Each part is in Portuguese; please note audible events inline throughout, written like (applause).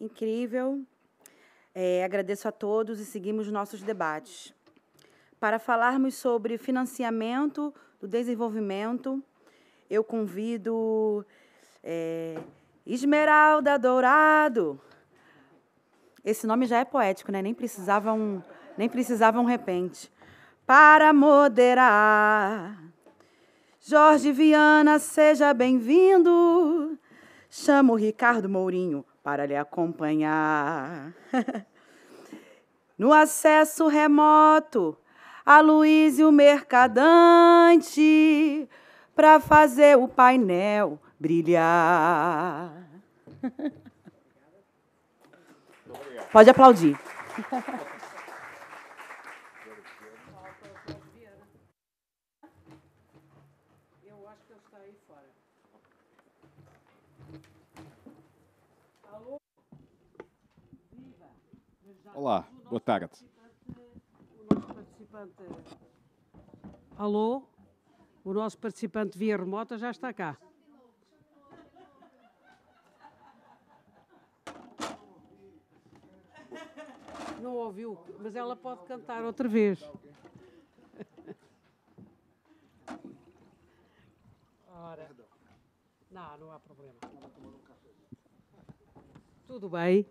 incrível. É, agradeço a todos e seguimos nossos debates. Para falarmos sobre financiamento do desenvolvimento, eu convido é, Esmeralda Dourado. Esse nome já é poético, né? Nem precisava um, nem precisava um repente. Para moderar. Jorge Viana, seja bem-vindo. Chamo Ricardo Mourinho para lhe acompanhar. (laughs) no acesso remoto, a Luiz e o mercadante, para fazer o painel brilhar. (laughs) Pode aplaudir. (laughs) Olá, boa tarde. O nosso participante. Alô? O nosso participante via remota já está cá. Não ouviu, mas ela pode cantar outra vez. Ora. Não, não há problema. Tudo bem.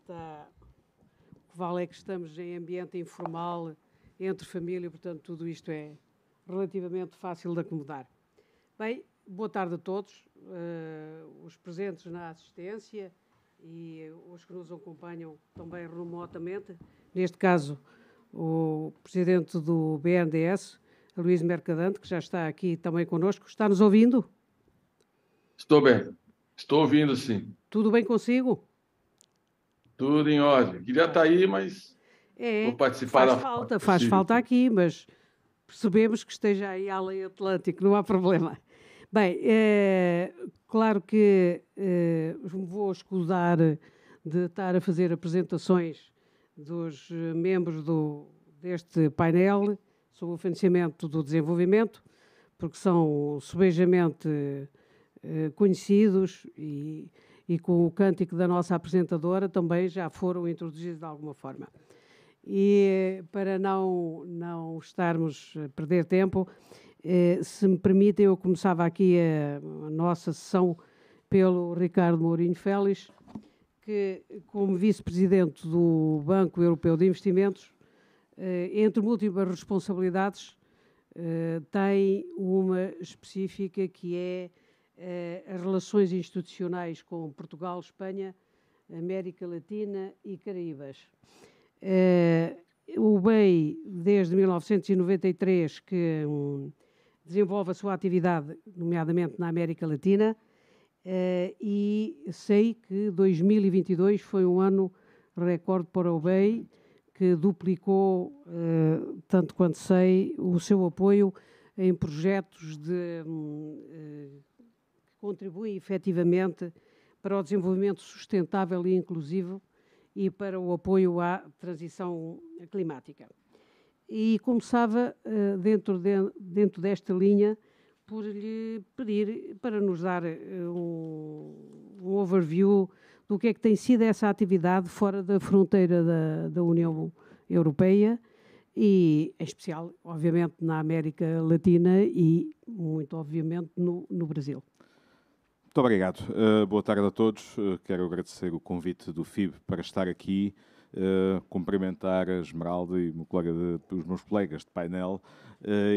Está que vale é que estamos em ambiente informal, entre família, portanto, tudo isto é relativamente fácil de acomodar. Bem, boa tarde a todos, uh, os presentes na assistência e os que nos acompanham também remotamente, neste caso, o presidente do BNDS, Luís Mercadante, que já está aqui também connosco. Está nos ouvindo? Estou bem. Estou ouvindo, sim. Tudo bem consigo? Tudo em ordem. Queria estar é. tá aí, mas é, vou participar faz da falta. Faz falta aqui, mas percebemos que esteja aí a lei Atlântico, não há problema. Bem, é, claro que é, vou escusar de estar a fazer apresentações dos membros do, deste painel sobre o financiamento do desenvolvimento, porque são subejamente é, conhecidos e e com o cântico da nossa apresentadora também já foram introduzidos de alguma forma. E para não, não estarmos a perder tempo, eh, se me permitem, eu começava aqui a, a nossa sessão pelo Ricardo Mourinho Félix, que, como vice-presidente do Banco Europeu de Investimentos, eh, entre múltiplas responsabilidades, eh, tem uma específica que é eh, as relações institucionais com Portugal, Espanha, América Latina e Caraíbas. Eh, o BEI, desde 1993, que hum, desenvolve a sua atividade, nomeadamente na América Latina, eh, e sei que 2022 foi um ano recorde para o BEI, que duplicou, tanto quanto sei, o seu apoio em projetos de hum, contribuem efetivamente para o desenvolvimento sustentável e inclusivo e para o apoio à transição climática. E começava, eh, dentro, de, dentro desta linha, por lhe pedir para nos dar eh, um, um, overview do que é que tem sido essa atividade fora da fronteira da, da União Europeia e, em especial, obviamente, na América Latina e, muito obviamente, no, no Brasil. Muito obrigado. Uh, boa tarde a todos. Uh, quero agradecer o convite do FIB para estar aqui, uh, cumprimentar a Esmeralda e meu de, os meus colegas de painel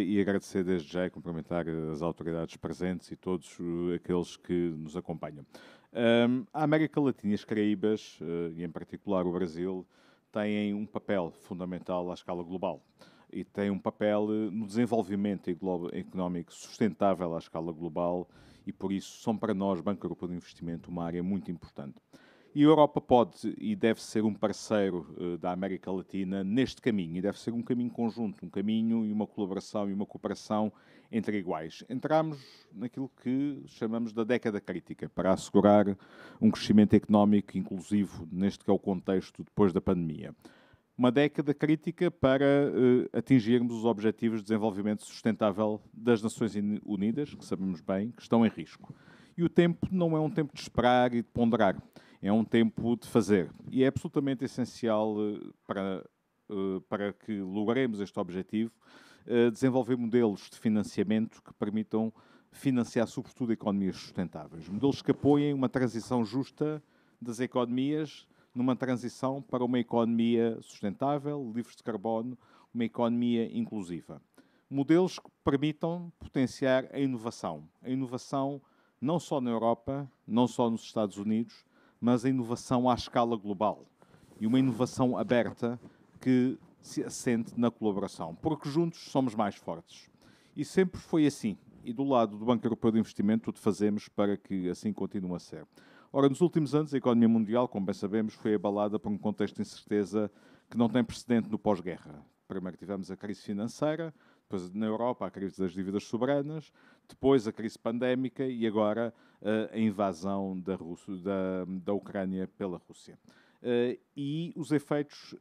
e agradecer desde já e cumprimentar as autoridades presentes e todos aqueles que nos acompanham. Ehm, a América Latina e as Caraíbas, e em particular o Brasil, têm um papel fundamental à escala global e têm um papel no desenvolvimento económico sustentável à escala global e por isso são para nós, Banco Europeu de Investimento, uma área muito importante. E a Europa pode e deve ser um parceiro uh, da América Latina neste caminho, e deve ser um caminho conjunto, um caminho e uma colaboração e uma cooperação entre iguais. Entramos naquilo que chamamos da década crítica, para assegurar um crescimento económico inclusivo, neste que é o contexto depois da pandemia uma década crítica para uh, atingirmos os Objetivos de Desenvolvimento Sustentável das Nações Unidas, que sabemos bem que estão em risco. E o tempo não é um tempo de esperar e de ponderar, é um tempo de fazer. E é absolutamente essencial uh, para, uh, para que logremos este objetivo desenvolver modelos de financiamento que permitam financiar, sobretudo, economias sustentáveis. Modelos que apoiem uma transição justa das economias numa transição para uma economia sustentável, livre de carbono, uma economia inclusiva. Modelos que permitam potenciar a inovação. A inovação não só na Europa, não só nos Estados Unidos, mas a inovação à escala global. E uma inovação aberta que se assente na colaboração, porque juntos somos mais fortes. E sempre foi assim. E do lado do Banco Europeu de Investimento, tudo fazemos para que assim continue a ser. Ora, nos últimos anos, a economia mundial, como bem sabemos, foi abalada por um contexto de incerteza que não tem precedente no pós-guerra. Primeiro tivemos a crise financeira, depois na Europa a crise das dívidas soberanas, depois a crise pandémica e agora eh, a invasão da, Rússia, da, da Ucrânia pela Rússia. Eh, e os efeitos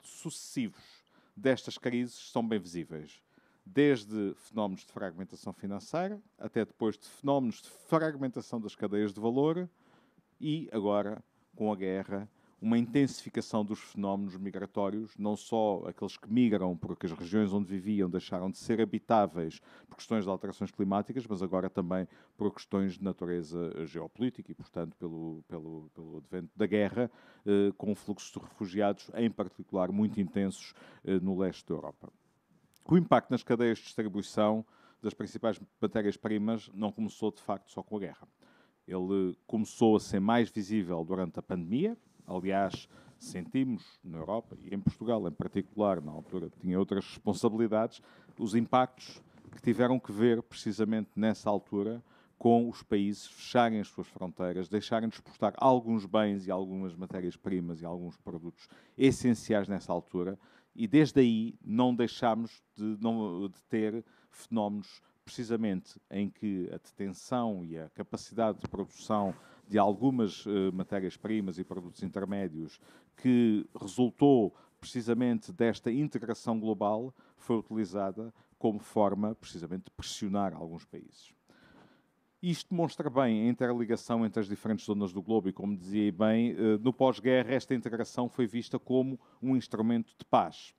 sucessivos destas crises são bem visíveis. Desde fenómenos de fragmentação financeira, até depois de fenómenos de fragmentação das cadeias de valor, e agora, com a guerra, uma intensificação dos fenómenos migratórios, não só aqueles que migram porque as regiões onde viviam deixaram de ser habitáveis por questões de alterações climáticas, mas agora também por questões de natureza geopolítica e, portanto, pelo, pelo, pelo advento da guerra, eh, com fluxos de refugiados, em particular, muito intensos eh, no leste da Europa. O impacto nas cadeias de distribuição das principais matérias-primas não começou, de facto, só com a guerra. Ele começou a ser mais visível durante a pandemia. Aliás, sentimos na Europa e em Portugal em particular, na altura tinha outras responsabilidades, os impactos que tiveram que ver precisamente nessa altura com os países fecharem as suas fronteiras, deixarem de exportar alguns bens e algumas matérias-primas e alguns produtos essenciais nessa altura, e desde aí não deixámos de, não, de ter fenómenos precisamente em que a detenção e a capacidade de produção de algumas eh, matérias-primas e produtos intermédios que resultou precisamente desta integração global foi utilizada como forma precisamente de pressionar alguns países. Isto mostra bem a interligação entre as diferentes zonas do globo e, como dizia bem, eh, no pós-guerra esta integração foi vista como um instrumento de paz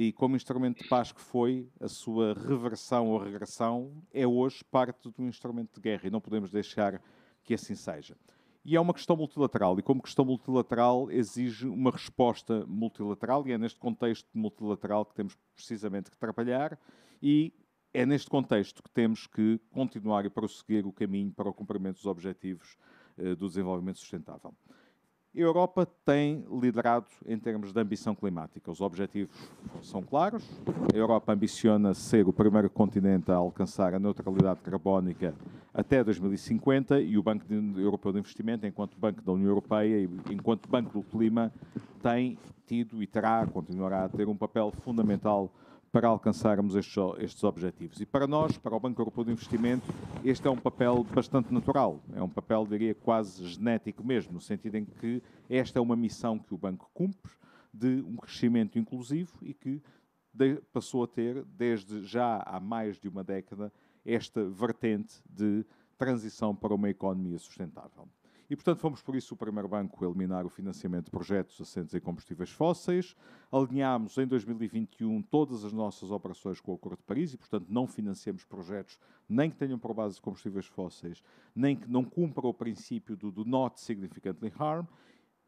e como instrumento de paz que foi, a sua reversão ou regressão é hoje parte de um instrumento de guerra e não podemos deixar que assim seja. E é uma questão multilateral, e como questão multilateral exige uma resposta multilateral, e é neste contexto multilateral que temos precisamente que trabalhar, e é neste contexto que temos que continuar e prosseguir o caminho para o cumprimento dos objetivos eh, do desenvolvimento sustentável. A Europa tem liderado em termos de ambição climática. Os objetivos são claros. A Europa ambiciona ser o primeiro continente a alcançar a neutralidade carbónica até 2050 e o Banco Europeu de Investimento, enquanto Banco da União Europeia e enquanto Banco do Clima, tem tido e terá, continuará a ter um papel fundamental para alcançarmos estes, estes objetivos. E para nós, para o Banco Europeu de Investimento, este é um papel bastante natural, é um papel, diria, quase genético mesmo, no sentido em que esta é uma missão que o banco cumpre de um crescimento inclusivo e que passou a ter, desde já há mais de uma década, esta vertente de transição para uma economia sustentável. E, portanto, fomos por isso o primeiro banco a eliminar o financiamento de projetos assentes em combustíveis fósseis. Alinhámos em 2021 todas as nossas operações com o Acordo de Paris e, portanto, não financiamos projetos nem que tenham por base combustíveis fósseis, nem que não cumpram o princípio do, do not significantly harm.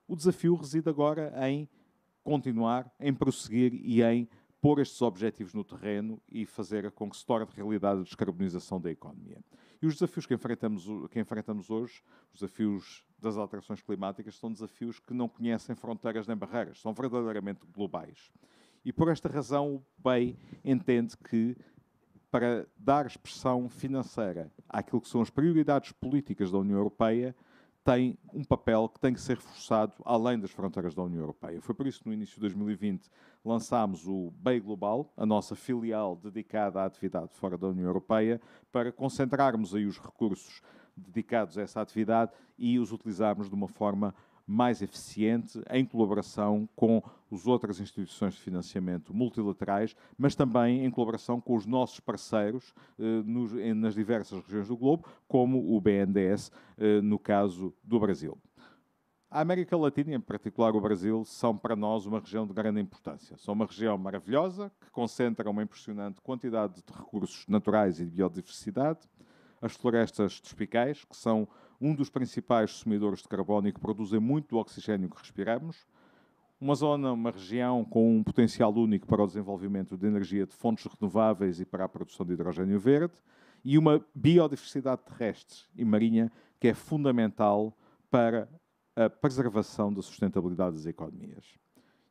O desafio reside agora em continuar, em prosseguir e em pôr estes objetivos no terreno e fazer com que se torne realidade a descarbonização da economia. E os desafios que enfrentamos, que enfrentamos hoje, os desafios das alterações climáticas, são desafios que não conhecem fronteiras nem barreiras, são verdadeiramente globais. E por esta razão, o BEI entende que para dar expressão financeira àquilo que são as prioridades políticas da União Europeia, tem um papel que tem que ser reforçado além das fronteiras da União Europeia. Foi por isso que no início de 2020 lançámos o BEI Global, a nossa filial dedicada à atividade fora da União Europeia, para concentrarmos aí os recursos dedicados a essa atividade e os utilizarmos de uma forma mais eficiente em colaboração com as outras instituições de financiamento multilaterais, mas também em colaboração com os nossos parceiros eh, nos, nas diversas regiões do globo, como o BNDES, eh, no caso do Brasil. A América Latina, em particular o Brasil, são para nós uma região de grande importância. São uma região maravilhosa, que concentra uma impressionante quantidade de recursos naturais e de biodiversidade, as florestas tropicais, que são um dos principais sumidores de carbono e que produzem muito do oxigênio que respiramos, uma zona, uma região com um potencial único para o desenvolvimento de energia de fontes renováveis e para a produção de hidrogênio verde, e uma biodiversidade terrestre e marinha que é fundamental para a preservação da sustentabilidade das economias.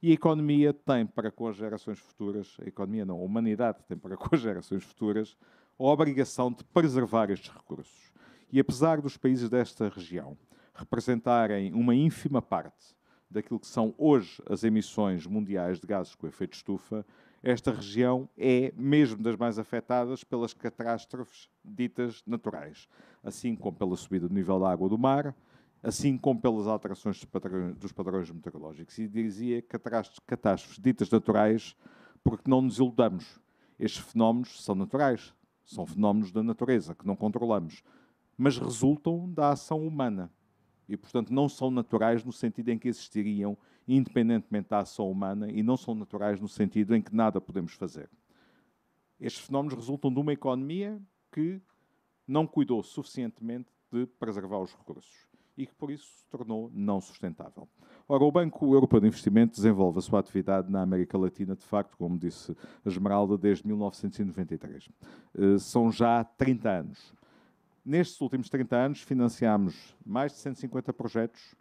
E a economia tem para com as gerações futuras, a economia não, a humanidade tem para com as gerações futuras, a obrigação de preservar estes recursos. E apesar dos países desta região representarem uma ínfima parte daquilo que são hoje as emissões mundiais de gases com efeito estufa, esta região é mesmo das mais afetadas pelas catástrofes ditas naturais, assim como pela subida do nível da água do mar, assim como pelas alterações dos padrões, dos padrões meteorológicos. E dizia catástrofes ditas naturais, porque não nos iludamos. Estes fenómenos são naturais, são fenómenos da natureza que não controlamos mas resultam da ação humana. E, portanto, não são naturais no sentido em que existiriam independentemente da ação humana e não são naturais no sentido em que nada podemos fazer. Estes fenómenos resultam de uma economia que não cuidou suficientemente de preservar os recursos e que, por isso, se tornou não sustentável. Ora, o Banco Europeu de Investimento desenvolve a sua atividade na América Latina, de facto, como disse a Esmeralda, desde 1993. Eh, são já 30 anos. Nestes últimos 30 anos, financiámos mais de 150 projetos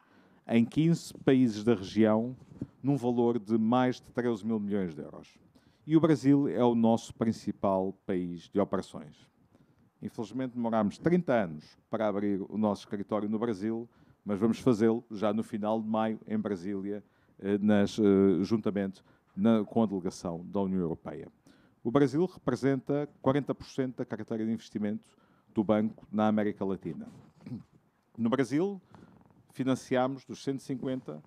em 15 países da região, num valor de mais de 13 mil milhões de euros. E o Brasil é o nosso principal país de operações. Infelizmente, demorámos 30 anos para abrir o nosso escritório no Brasil, mas vamos fazê-lo já no final de maio, em Brasília, eh, nas, eh, juntamente na, com a delegação da União Europeia. O Brasil representa 40% da carteira de investimento do banco na América Latina. No Brasil, financiámos dos 150,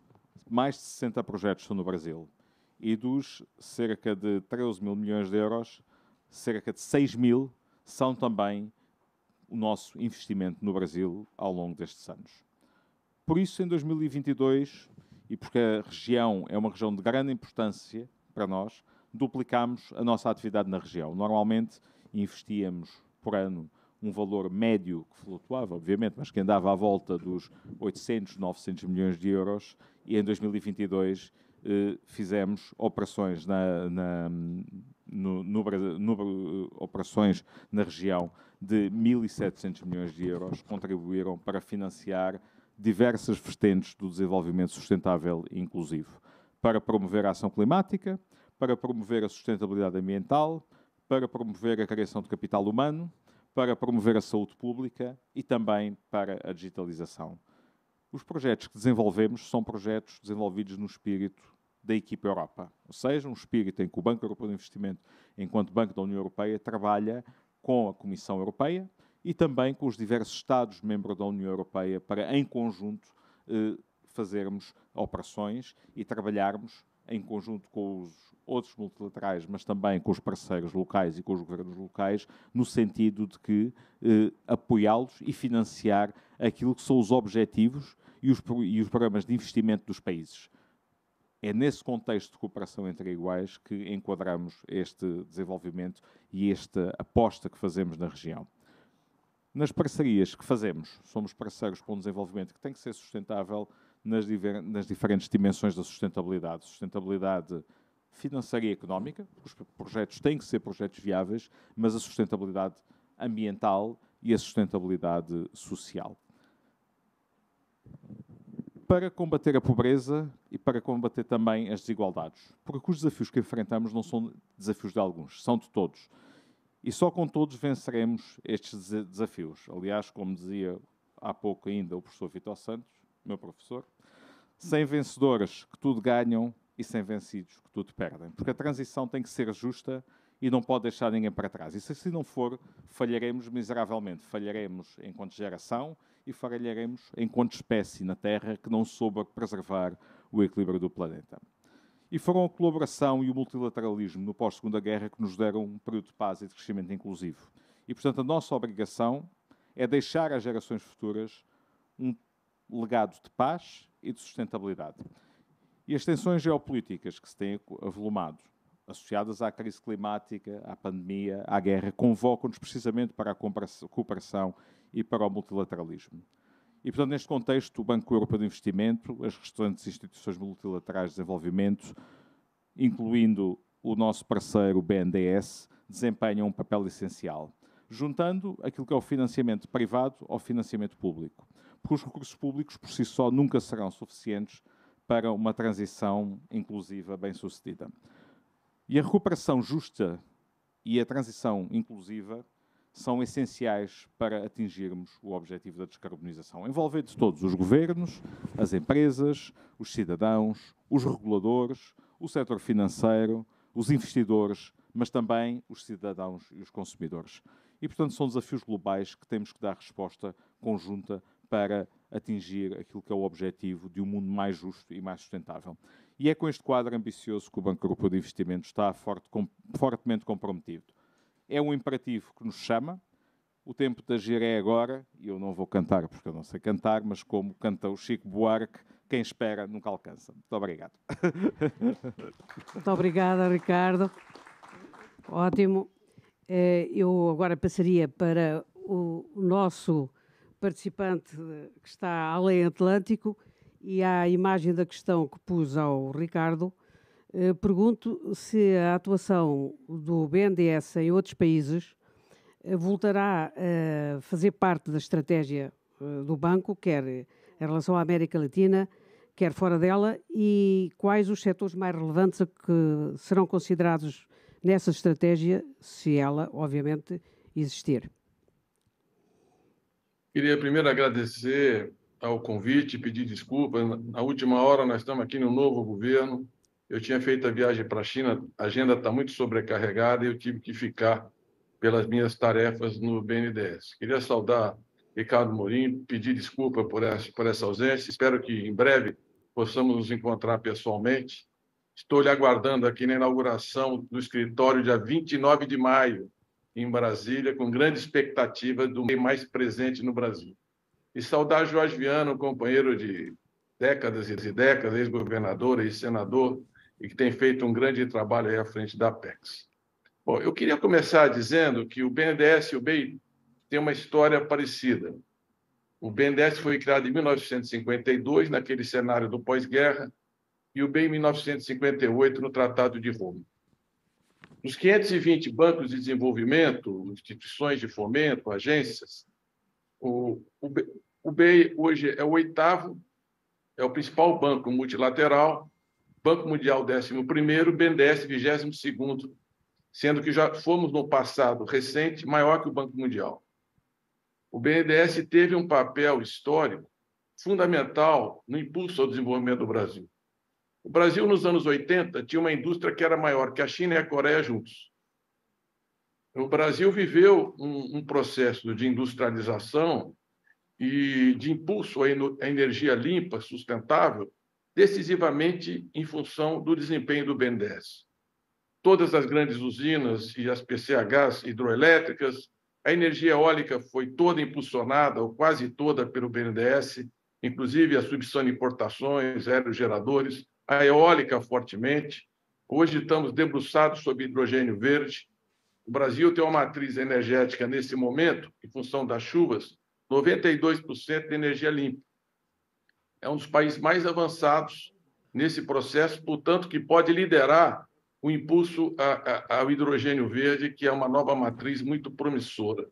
mais de 60 projetos estão no Brasil. E dos cerca de 13 mil milhões de euros, cerca de 6 mil são também o nosso investimento no Brasil ao longo destes anos. Por isso, em 2022, e porque a região é uma região de grande importância para nós, duplicámos a nossa atividade na região. Normalmente investíamos por ano um valor médio que flutuava, obviamente, mas que andava à volta dos 800, 900 milhões de euros, e em 2022 eh, fizemos operações na, na no, no, no, operações na região de 1.700 milhões de euros, contribuíram para financiar diversas vertentes do desenvolvimento sustentável e inclusivo, para promover a ação climática, para promover a sustentabilidade ambiental, para promover a criação de capital humano, para promover a saúde pública e também para a digitalização. Os projetos que desenvolvemos são projetos desenvolvidos no espírito da equipa Europa, ou seja, um espírito em que o Banco Europeu de Investimento, enquanto Banco da União Europeia, trabalha com a Comissão Europeia e também com os diversos Estados-membros da União Europeia para, em conjunto, eh, fazermos operações e trabalharmos em conjunto com os outros multilaterais, mas também com os parceiros locais e com os governos locais, no sentido de que eh, apoiá-los e financiar aquilo que são os objetivos e os, e os programas de investimento dos países. É nesse contexto de cooperação entre iguais que enquadramos este desenvolvimento e esta aposta que fazemos na região. Nas parcerias que fazemos, somos parceiros com um desenvolvimento que tem que ser sustentável, nas, diver, nas diferentes dimensões da sustentabilidade. Sustentabilidade financeira e económica, os projetos têm que ser projetos viáveis, mas a sustentabilidade ambiental e a sustentabilidade social. Para combater a pobreza e para combater também as desigualdades, porque os desafios que enfrentamos não são desafios de alguns, são de todos. E só com todos venceremos estes desafios. Aliás, como dizia há pouco ainda o professor Vitor Santos, meu professor, sem vencedoras que tudo ganham e sem vencidos que tudo perdem. Porque a transição tem que ser justa e não pode deixar ninguém para trás. E se assim não for, falharemos miseravelmente. Falharemos enquanto geração e falharemos enquanto espécie na Terra que não soube preservar o equilíbrio do planeta. E foram a colaboração e o multilateralismo no pós-segunda guerra que nos deram um período de paz e de crescimento inclusivo. E, portanto, a nossa obrigação é deixar às gerações futuras um legado de paz e de sustentabilidade. E as tensões geopolíticas que se têm avolumado, associadas à crise climática, à pandemia, à guerra, convocam-nos precisamente para a cooperação e para o multilateralismo. E, portanto, neste contexto, o Banco Europeu de Investimento, as restantes instituições multilaterais de desenvolvimento, incluindo o nosso parceiro BNDs, BNDES, desempenham um papel essencial, juntando aquilo que é o financiamento privado ao financiamento público porque os recursos públicos por si só nunca serão suficientes para uma transição inclusiva bem-sucedida. E a recuperação justa e a transição inclusiva são essenciais para atingirmos o objetivo da descarbonização, envolvendo todos os governos, as empresas, os cidadãos, os reguladores, o setor financeiro, os investidores, mas também os cidadãos e os consumidores. E, portanto, são desafios globais que temos que dar resposta conjunta para atingir aquilo que é o objetivo de um mundo mais justo e mais sustentável. E é com este quadro ambicioso que o Banco Europeu de Investimento está forte, com, fortemente comprometido. É um imperativo que nos chama, o tempo de agir é agora, e eu não vou cantar porque eu não sei cantar, mas como canta o Chico Buarque, quem espera nunca alcança. Muito obrigado. Muito obrigada, Ricardo. Ótimo. Eh, eu agora passaria para o nosso participante eh, que está além Atlântico e à imagem da questão que pus ao Ricardo, eh, pergunto se a atuação do BNDES em outros países eh, voltará a fazer parte da estratégia eh, do banco, quer em relação à América Latina, quer fora dela, e quais os setores mais relevantes que serão considerados nessa estratégia, se ela, obviamente, existir. Queria primeiro agradecer ao convite, pedir desculpas. Na última hora, nós estamos aqui no novo governo. Eu tinha feito a viagem para a China, a agenda está muito sobrecarregada e eu tive que ficar pelas minhas tarefas no BNDES. Queria saudar Ricardo Mourinho, pedir desculpa por essa, por essa ausência. Espero que em breve possamos nos encontrar pessoalmente. Estou lhe aguardando aqui na inauguração do escritório, dia 29 de maio em Brasília, com grande expectativa do é mais presente no Brasil. E saudar Jorge Viano, companheiro de décadas e décadas, ex-governador, ex-senador, e que tem feito um grande trabalho aí à frente da Apex. Bom, eu queria começar dizendo que o BNDES e o BEI têm uma história parecida. O BNDES foi criado em 1952, naquele cenário do pós-guerra, e o BEI em 1958, no Tratado de Roma. Dos 520 bancos de desenvolvimento, instituições de fomento, agências, o, o, o BEI hoje é o oitavo, é o principal banco multilateral, Banco Mundial 11, BNDES 22, sendo que já fomos no passado recente maior que o Banco Mundial. O BNDES teve um papel histórico fundamental no impulso ao desenvolvimento do Brasil. O Brasil, nos anos 80, tinha uma indústria que era maior que a China e a Coreia juntos. Então, o Brasil viveu um, um processo de industrialização e de impulso à, energia limpa, sustentável, decisivamente em função do desempenho do BNDES. Todas as grandes usinas e as PCHs hidroelétricas, a energia eólica foi toda impulsionada, ou quase toda, pelo BNDES, inclusive a subsana de importações, aerogeradores, a eólica fortemente. Hoje estamos debruçados sobre hidrogênio verde. O Brasil tem uma matriz energética nesse momento, em função das chuvas, 92% de energia limpa. É um dos países mais avançados nesse processo, portanto, que pode liderar o impulso ao hidrogênio verde, que é uma nova matriz muito promissora.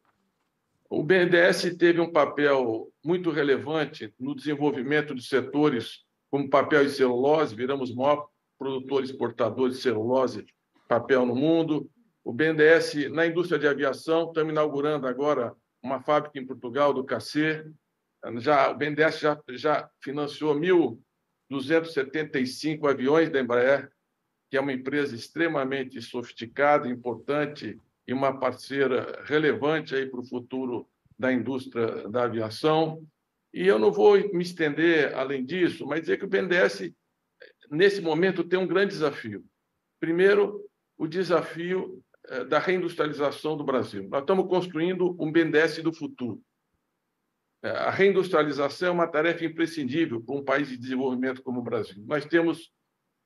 O BNDES teve um papel muito relevante no desenvolvimento de setores como papel e celulose, viramos maior produtor exportador de celulose, papel no mundo. O BNDES na indústria de aviação, estamos inaugurando agora uma fábrica em Portugal do CAC. Já, o BNDES já, já financiou 1.275 aviões da Embraer, que é uma empresa extremamente sofisticada, importante e uma parceira relevante para o futuro da indústria da aviação. E eu não vou me estender além disso, mas dizer que o BNDES, nesse momento, tem um grande desafio. Primeiro, o desafio eh, da reindustrialização do Brasil. Nós estamos construindo um BNDES do futuro. Eh, a reindustrialização é uma tarefa imprescindível para um país de desenvolvimento como o Brasil. Nós temos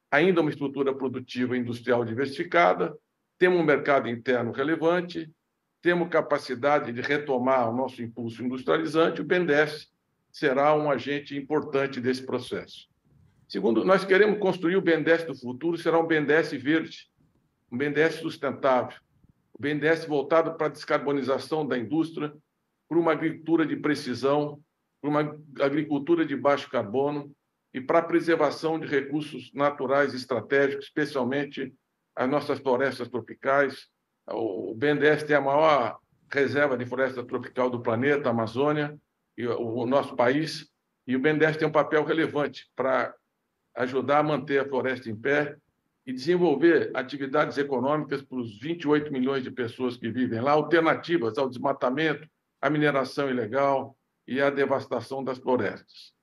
ainda uma estrutura produtiva industrial diversificada, temos um mercado interno relevante, temos capacidade de retomar o nosso impulso industrializante. O BNDES será um agente importante desse processo. Segundo, nós queremos construir o BNDES do futuro, será um BNDES verde, um BNDES sustentável, um BNDES voltado para a descarbonização da indústria, para uma agricultura de precisão, para uma agricultura de baixo carbono e para a preservação de recursos naturais estratégicos, especialmente as nossas florestas tropicais. O BNDES tem a maior reserva de floresta tropical do planeta, a Amazônia, e o nosso país, e o BNDES tem um papel relevante para ajudar a manter a floresta em pé e desenvolver atividades econômicas para os 28 milhões de pessoas que vivem lá, alternativas ao desmatamento, à mineração ilegal e à devastação das florestas.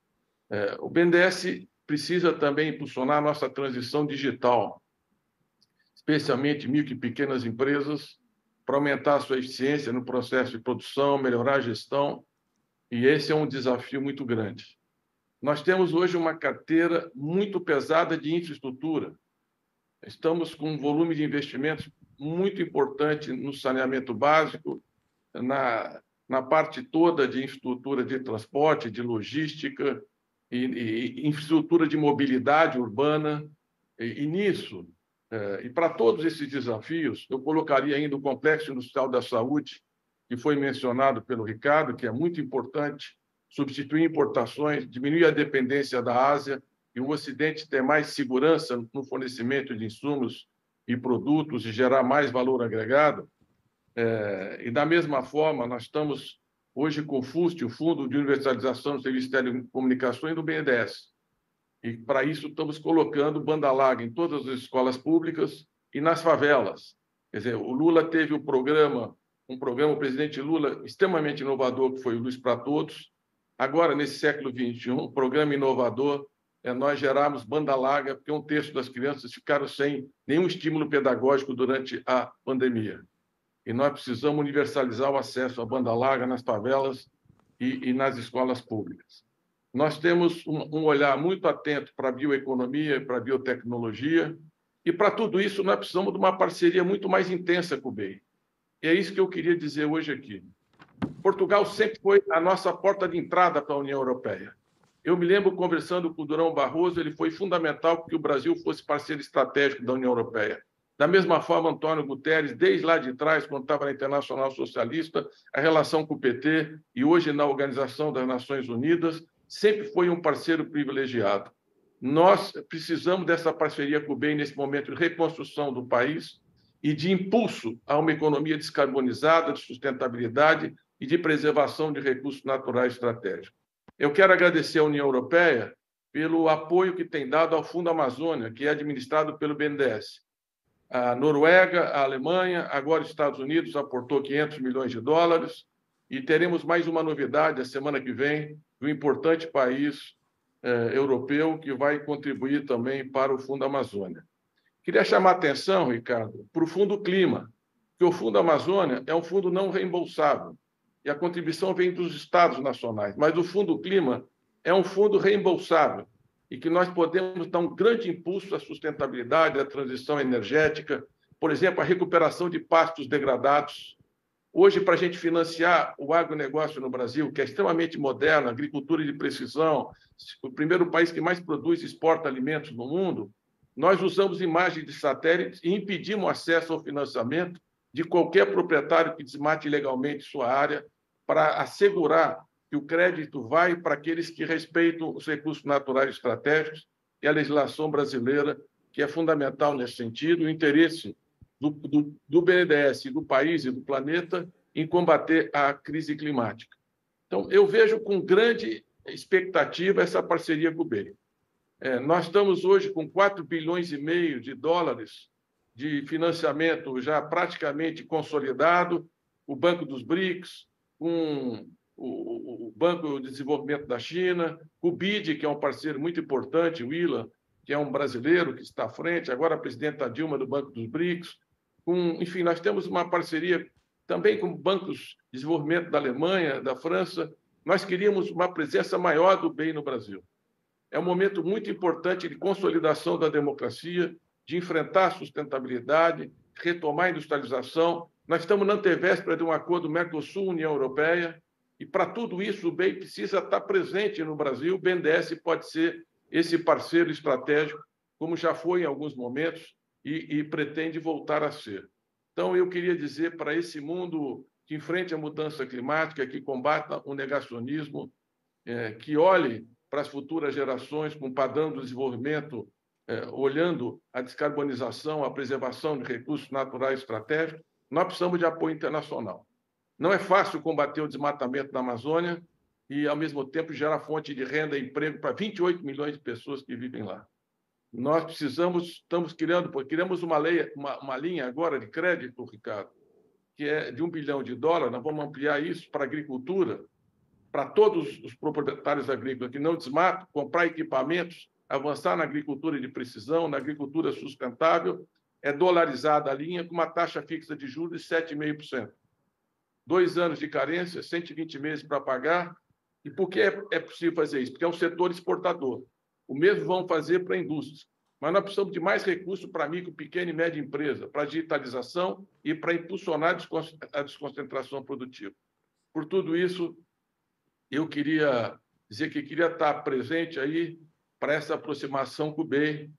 É, o BNDES precisa também impulsionar a nossa transição digital, especialmente micro e pequenas empresas, para aumentar a sua eficiência no processo de produção, melhorar a gestão e esse é um desafio muito grande. Nós temos hoje uma carteira muito pesada de infraestrutura. Estamos com um volume de investimentos muito importante no saneamento básico, na, na parte toda de infraestrutura de transporte, de logística, e, e infraestrutura de mobilidade urbana. E, e nisso, eh, e para todos esses desafios, eu colocaria ainda o Complexo Industrial da Saúde, que foi mencionado pelo Ricardo, que é muito importante, substituir importações, diminuir a dependência da Ásia e o Ocidente ter mais segurança no fornecimento de insumos e produtos e gerar mais valor agregado. É, e, da mesma forma, nós estamos hoje com o FUST, o Fundo de Universalização do Serviço de Telecomunicações do BNDES. E, para isso, estamos colocando banda larga em todas as escolas públicas e nas favelas. Quer dizer, o Lula teve o programa um programa, o presidente Lula, extremamente inovador, que foi o Luz para Todos. Agora, nesse século XXI, um programa inovador é nós gerarmos banda larga, porque um terço das crianças ficaram sem nenhum estímulo pedagógico durante a pandemia. E nós precisamos universalizar o acesso à banda larga nas favelas e, e nas escolas públicas. Nós temos um, um olhar muito atento para a bioeconomia, para a biotecnologia, e para tudo isso nós precisamos de uma parceria muito mais intensa com o BEI. E é isso que eu queria dizer hoje aqui. Portugal sempre foi a nossa porta de entrada para a União Europeia. Eu me lembro conversando com o Durão Barroso, ele foi fundamental que o Brasil fosse parceiro estratégico da União Europeia. Da mesma forma, Antônio Guterres, desde lá de trás, quando estava na Internacional Socialista, a relação com o PT e hoje na Organização das Nações Unidas, sempre foi um parceiro privilegiado. Nós precisamos dessa parceria com o bem nesse momento de reconstrução do país, e de impulso a uma economia descarbonizada, de sustentabilidade e de preservação de recursos naturais estratégicos. Eu quero agradecer à União Europeia pelo apoio que tem dado ao Fundo Amazônia, que é administrado pelo BNDES. A Noruega, a Alemanha, agora os Estados Unidos aportou 500 milhões de dólares e teremos mais uma novidade a semana que vem do um importante país eh, europeu que vai contribuir também para o Fundo Amazônia. Queria chamar a atenção, Ricardo, para o Fundo Clima, que o Fundo Amazônia é um fundo não reembolsável e a contribuição vem dos estados nacionais, mas o Fundo Clima é um fundo reembolsável e que nós podemos dar um grande impulso à sustentabilidade, à transição energética, por exemplo, à recuperação de pastos degradados. Hoje, para a gente financiar o agronegócio no Brasil, que é extremamente moderno, agricultura de precisão, o primeiro país que mais produz e exporta alimentos no mundo, nós usamos imagens de satélites e impedimos acesso ao financiamento de qualquer proprietário que desmate ilegalmente sua área para assegurar que o crédito vai para aqueles que respeitam os recursos naturais estratégicos e a legislação brasileira, que é fundamental nesse sentido, o interesse do, do, do BNDES, do país e do planeta em combater a crise climática. Então, eu vejo com grande expectativa essa parceria com o BEI. É, nós estamos hoje com 4 bilhões e meio de dólares de financiamento já praticamente consolidado, o Banco dos BRICS, um, o, o, Banco de Desenvolvimento da China, o BID, que é um parceiro muito importante, o ILA, que é um brasileiro que está à frente, agora a presidenta Dilma do Banco dos BRICS. Um, enfim, nós temos uma parceria também com bancos de desenvolvimento da Alemanha, da França. Nós queríamos uma presença maior do bem no Brasil. É um momento muito importante de consolidação da democracia, de enfrentar a sustentabilidade, retomar a industrialização. Nós estamos na antevéspera de um acordo Mercosul-União Europeia, e para tudo isso o BEI precisa estar presente no Brasil. O BNDES pode ser esse parceiro estratégico, como já foi em alguns momentos e, e pretende voltar a ser. Então, eu queria dizer para esse mundo que enfrente a mudança climática, que combata o negacionismo, é, que olhe para as futuras gerações, com padrão do desenvolvimento, eh, olhando a descarbonização, a preservação de recursos naturais estratégicos, nós precisamos de apoio internacional. Não é fácil combater o desmatamento da Amazônia e, ao mesmo tempo, gerar fonte de renda e emprego para 28 milhões de pessoas que vivem lá. Nós precisamos, estamos criando, criamos uma, lei, uma, uma linha agora de crédito, Ricardo, que é de um bilhão de dólares, nós vamos ampliar isso para a agricultura, para todos os proprietários agrícolas que não desmatam, comprar equipamentos, avançar na agricultura de precisão, na agricultura sustentável, é dolarizada a linha com uma taxa fixa de juros de 7,5%. Dois anos de carência, 120 meses para pagar. E por que é, é, possível fazer isso? Porque é um setor exportador. O mesmo vão fazer para a indústria. Mas nós precisamos de mais recursos para micro, pequena e média empresa, para a digitalização e para impulsionar a desconcentração produtiva. Por tudo isso, eu queria dizer que queria estar presente aí para essa aproximação com o bem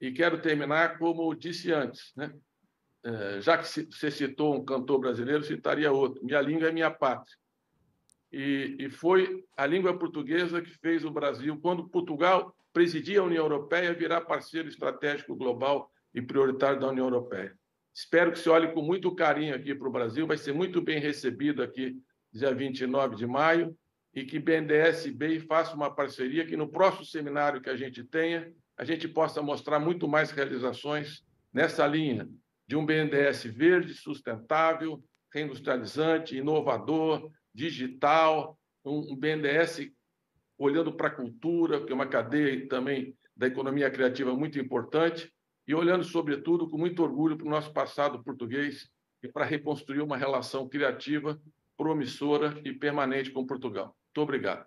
e quero terminar como disse antes, né? É, já que você citou um cantor brasileiro, citaria outro. Minha língua é minha pátria. E, e foi a língua portuguesa que fez o Brasil, quando Portugal presidia a União Europeia, virar parceiro estratégico global e prioritário da União Europeia. Espero que se olhe com muito carinho aqui para o Brasil, vai ser muito bem recebido aqui, dia 29 de maio, e que BNDES-BEI faça uma parceria, que no próximo seminário que a gente tenha, a gente possa mostrar muito mais realizações nessa linha de um BNDES verde, sustentável, reindustrializante, inovador, digital, um BNDES olhando para a cultura, que é uma cadeia também da economia criativa muito importante, e olhando, sobretudo, com muito orgulho para o nosso passado português e para reconstruir uma relação criativa, promissora e permanente com Portugal. Muito obrigado.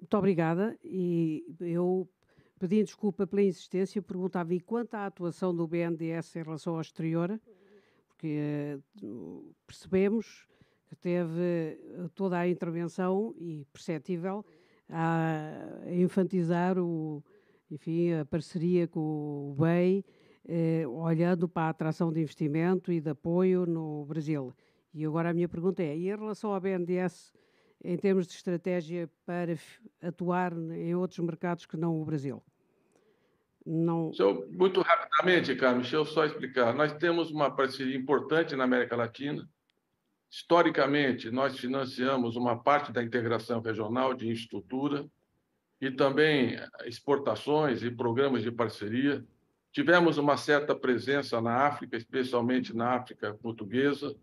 Muito obrigada e eu pedi desculpa pela insistência, perguntava e quanto à atuação do BNDES em relação ao exterior, porque eh, percebemos que teve eh, toda a intervenção e perceptível a enfatizar o, enfim, a parceria com o BEI, eh, olhando para a atração de investimento e de apoio no Brasil. E agora a minha pergunta é, em relação ao BNDES em termos de estratégia para atuar em outros mercados que não o Brasil? Não... Eu, muito rapidamente, Carlos. deixa eu só explicar. Nós temos uma parceria importante na América Latina. Historicamente, nós financiamos uma parte da integração regional de infraestrutura e também exportações e programas de parceria. Tivemos uma certa presença na África, especialmente na África portuguesa,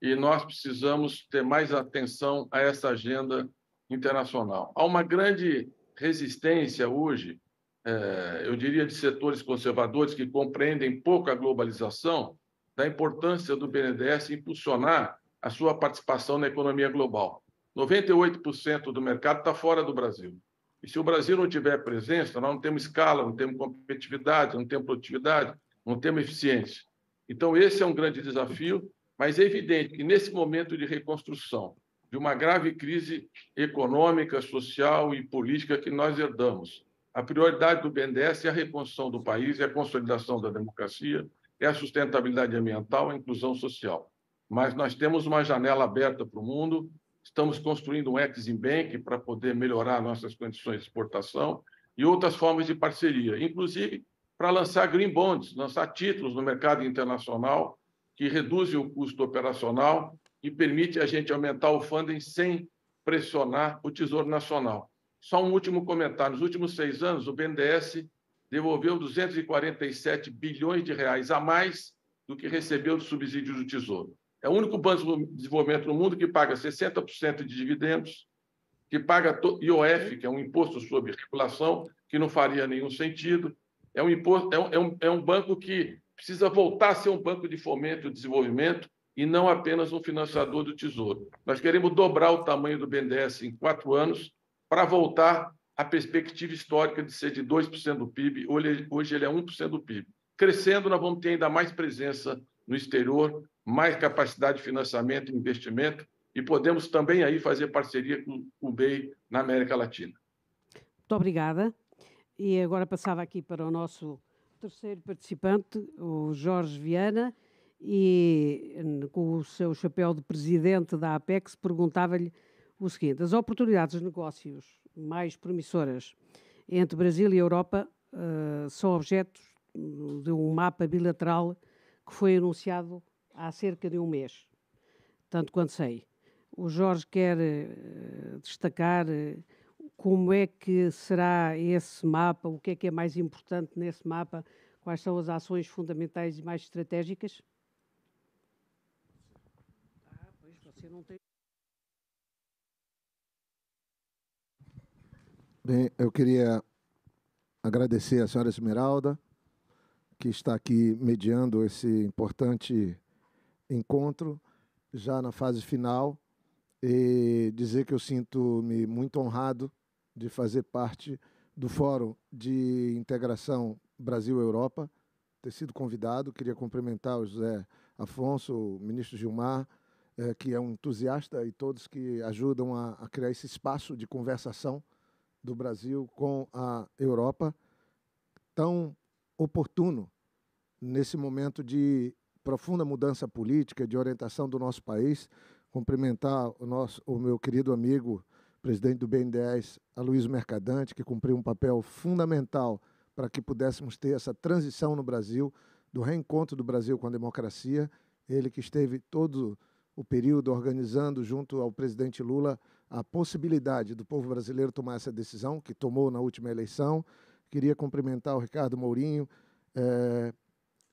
e nós precisamos ter mais atenção a essa agenda internacional. Há uma grande resistência hoje, é, eu diria, de setores conservadores que compreendem pouco a globalização, da importância do BNDES impulsionar a sua participação na economia global. 98% do mercado está fora do Brasil. E se o Brasil não tiver presença, nós não temos escala, não temos competitividade, não temos produtividade, não temos eficiência. Então, esse é um grande desafio mas é evidente que, nesse momento de reconstrução, de uma grave crise econômica, social e política que nós herdamos, a prioridade do BNDES é a reconstrução do país, é a consolidação da democracia, é a sustentabilidade ambiental, a inclusão social. Mas nós temos uma janela aberta para o mundo, estamos construindo um Exim Bank para poder melhorar nossas condições de exportação e outras formas de parceria, inclusive para lançar green bonds, lançar títulos no mercado internacional que reduzem o custo operacional e permite a gente aumentar o funding sem pressionar o Tesouro Nacional. Só um último comentário. Nos últimos seis anos, o BNDES devolveu 247 bilhões de reais a mais do que recebeu de subsídios do Tesouro. É o único banco de desenvolvimento no mundo que paga 60% de dividendos, que paga IOF, que é um imposto sobre regulação, que não faria nenhum sentido. É um, imposto, é, é um, é um banco que precisa voltar a ser um banco de fomento e desenvolvimento e não apenas um financiador do Tesouro. Nós queremos dobrar o tamanho do BNDES em quatro anos para voltar à perspectiva histórica de ser de 2% do PIB, hoje ele é 1% do PIB. Crescendo, nós vamos ter ainda mais presença no exterior, mais capacidade de financiamento e investimento, e podemos também aí fazer parceria com o BEI na América Latina. Muito obrigada. E agora passava aqui para o nosso terceiro participante, o Jorge Viana, e com o seu chapéu de presidente da APEX, perguntava-lhe o seguinte: as oportunidades de negócios mais promissoras entre Brasil e Europa uh, são objetos de um mapa bilateral que foi anunciado há cerca de um mês, tanto quanto sei. O Jorge quer uh, destacar. Uh, como é que será esse mapa, o que é que é mais importante nesse mapa, quais são as ações fundamentais e mais estratégicas? Ah, pois você não tem. Bem, eu queria agradecer à senhora Esmeralda, que está aqui mediando esse importante encontro, já na fase final, e dizer que eu sinto-me muito honrado de fazer parte do Fórum de Integração Brasil-Europa, ter sido convidado. Queria cumprimentar o José Afonso, o ministro Gilmar, eh, que é um entusiasta, e todos que ajudam a, a criar esse espaço de conversação do Brasil com a Europa, tão oportuno nesse momento de profunda mudança política, de orientação do nosso país. Cumprimentar o, nosso, o meu querido amigo presidente do BNDES, Aloysio Mercadante, que cumpriu um papel fundamental para que pudéssemos ter essa transição no Brasil, do reencontro do Brasil com a democracia. Ele que esteve todo o período organizando, junto ao presidente Lula, a possibilidade do povo brasileiro tomar essa decisão, que tomou na última eleição. Queria cumprimentar o Ricardo Mourinho, é,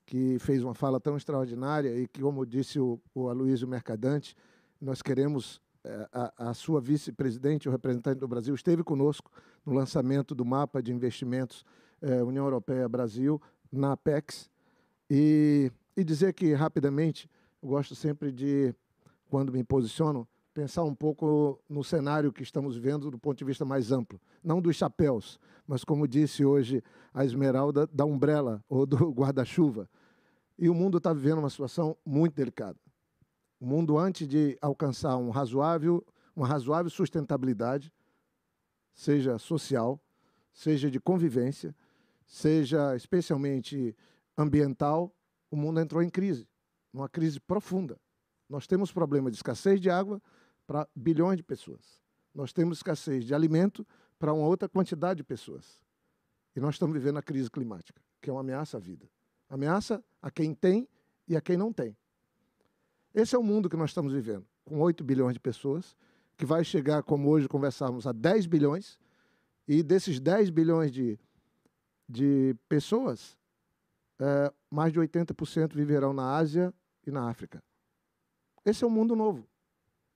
que fez uma fala tão extraordinária e que, como disse o, o Aloysio Mercadante, nós queremos a, a sua vice-presidente, o representante do Brasil, esteve conosco no lançamento do mapa de investimentos eh, União Europeia-Brasil na Apex. E, e dizer que, rapidamente, eu gosto sempre de, quando me posiciono, pensar um pouco no cenário que estamos vendo do ponto de vista mais amplo. Não dos chapéus, mas, como disse hoje a Esmeralda, da umbrella ou do (laughs) guarda-chuva. E o mundo está vivendo uma situação muito delicada. O mundo, antes de alcançar um razoável, uma razoável sustentabilidade, seja social, seja de convivência, seja especialmente ambiental, o mundo entrou em crise, numa crise profunda. Nós temos problema de escassez de água para bilhões de pessoas. Nós temos escassez de alimento para uma outra quantidade de pessoas. E nós estamos vivendo a crise climática, que é uma ameaça à vida. Ameaça a quem tem e a quem não tem. Esse é o mundo que nós estamos vivendo, com 8 bilhões de pessoas, que vai chegar, como hoje conversávamos, a 10 bilhões, e desses 10 bilhões de, de pessoas, é, mais de 80% viverão na Ásia e na África. Esse é o um mundo novo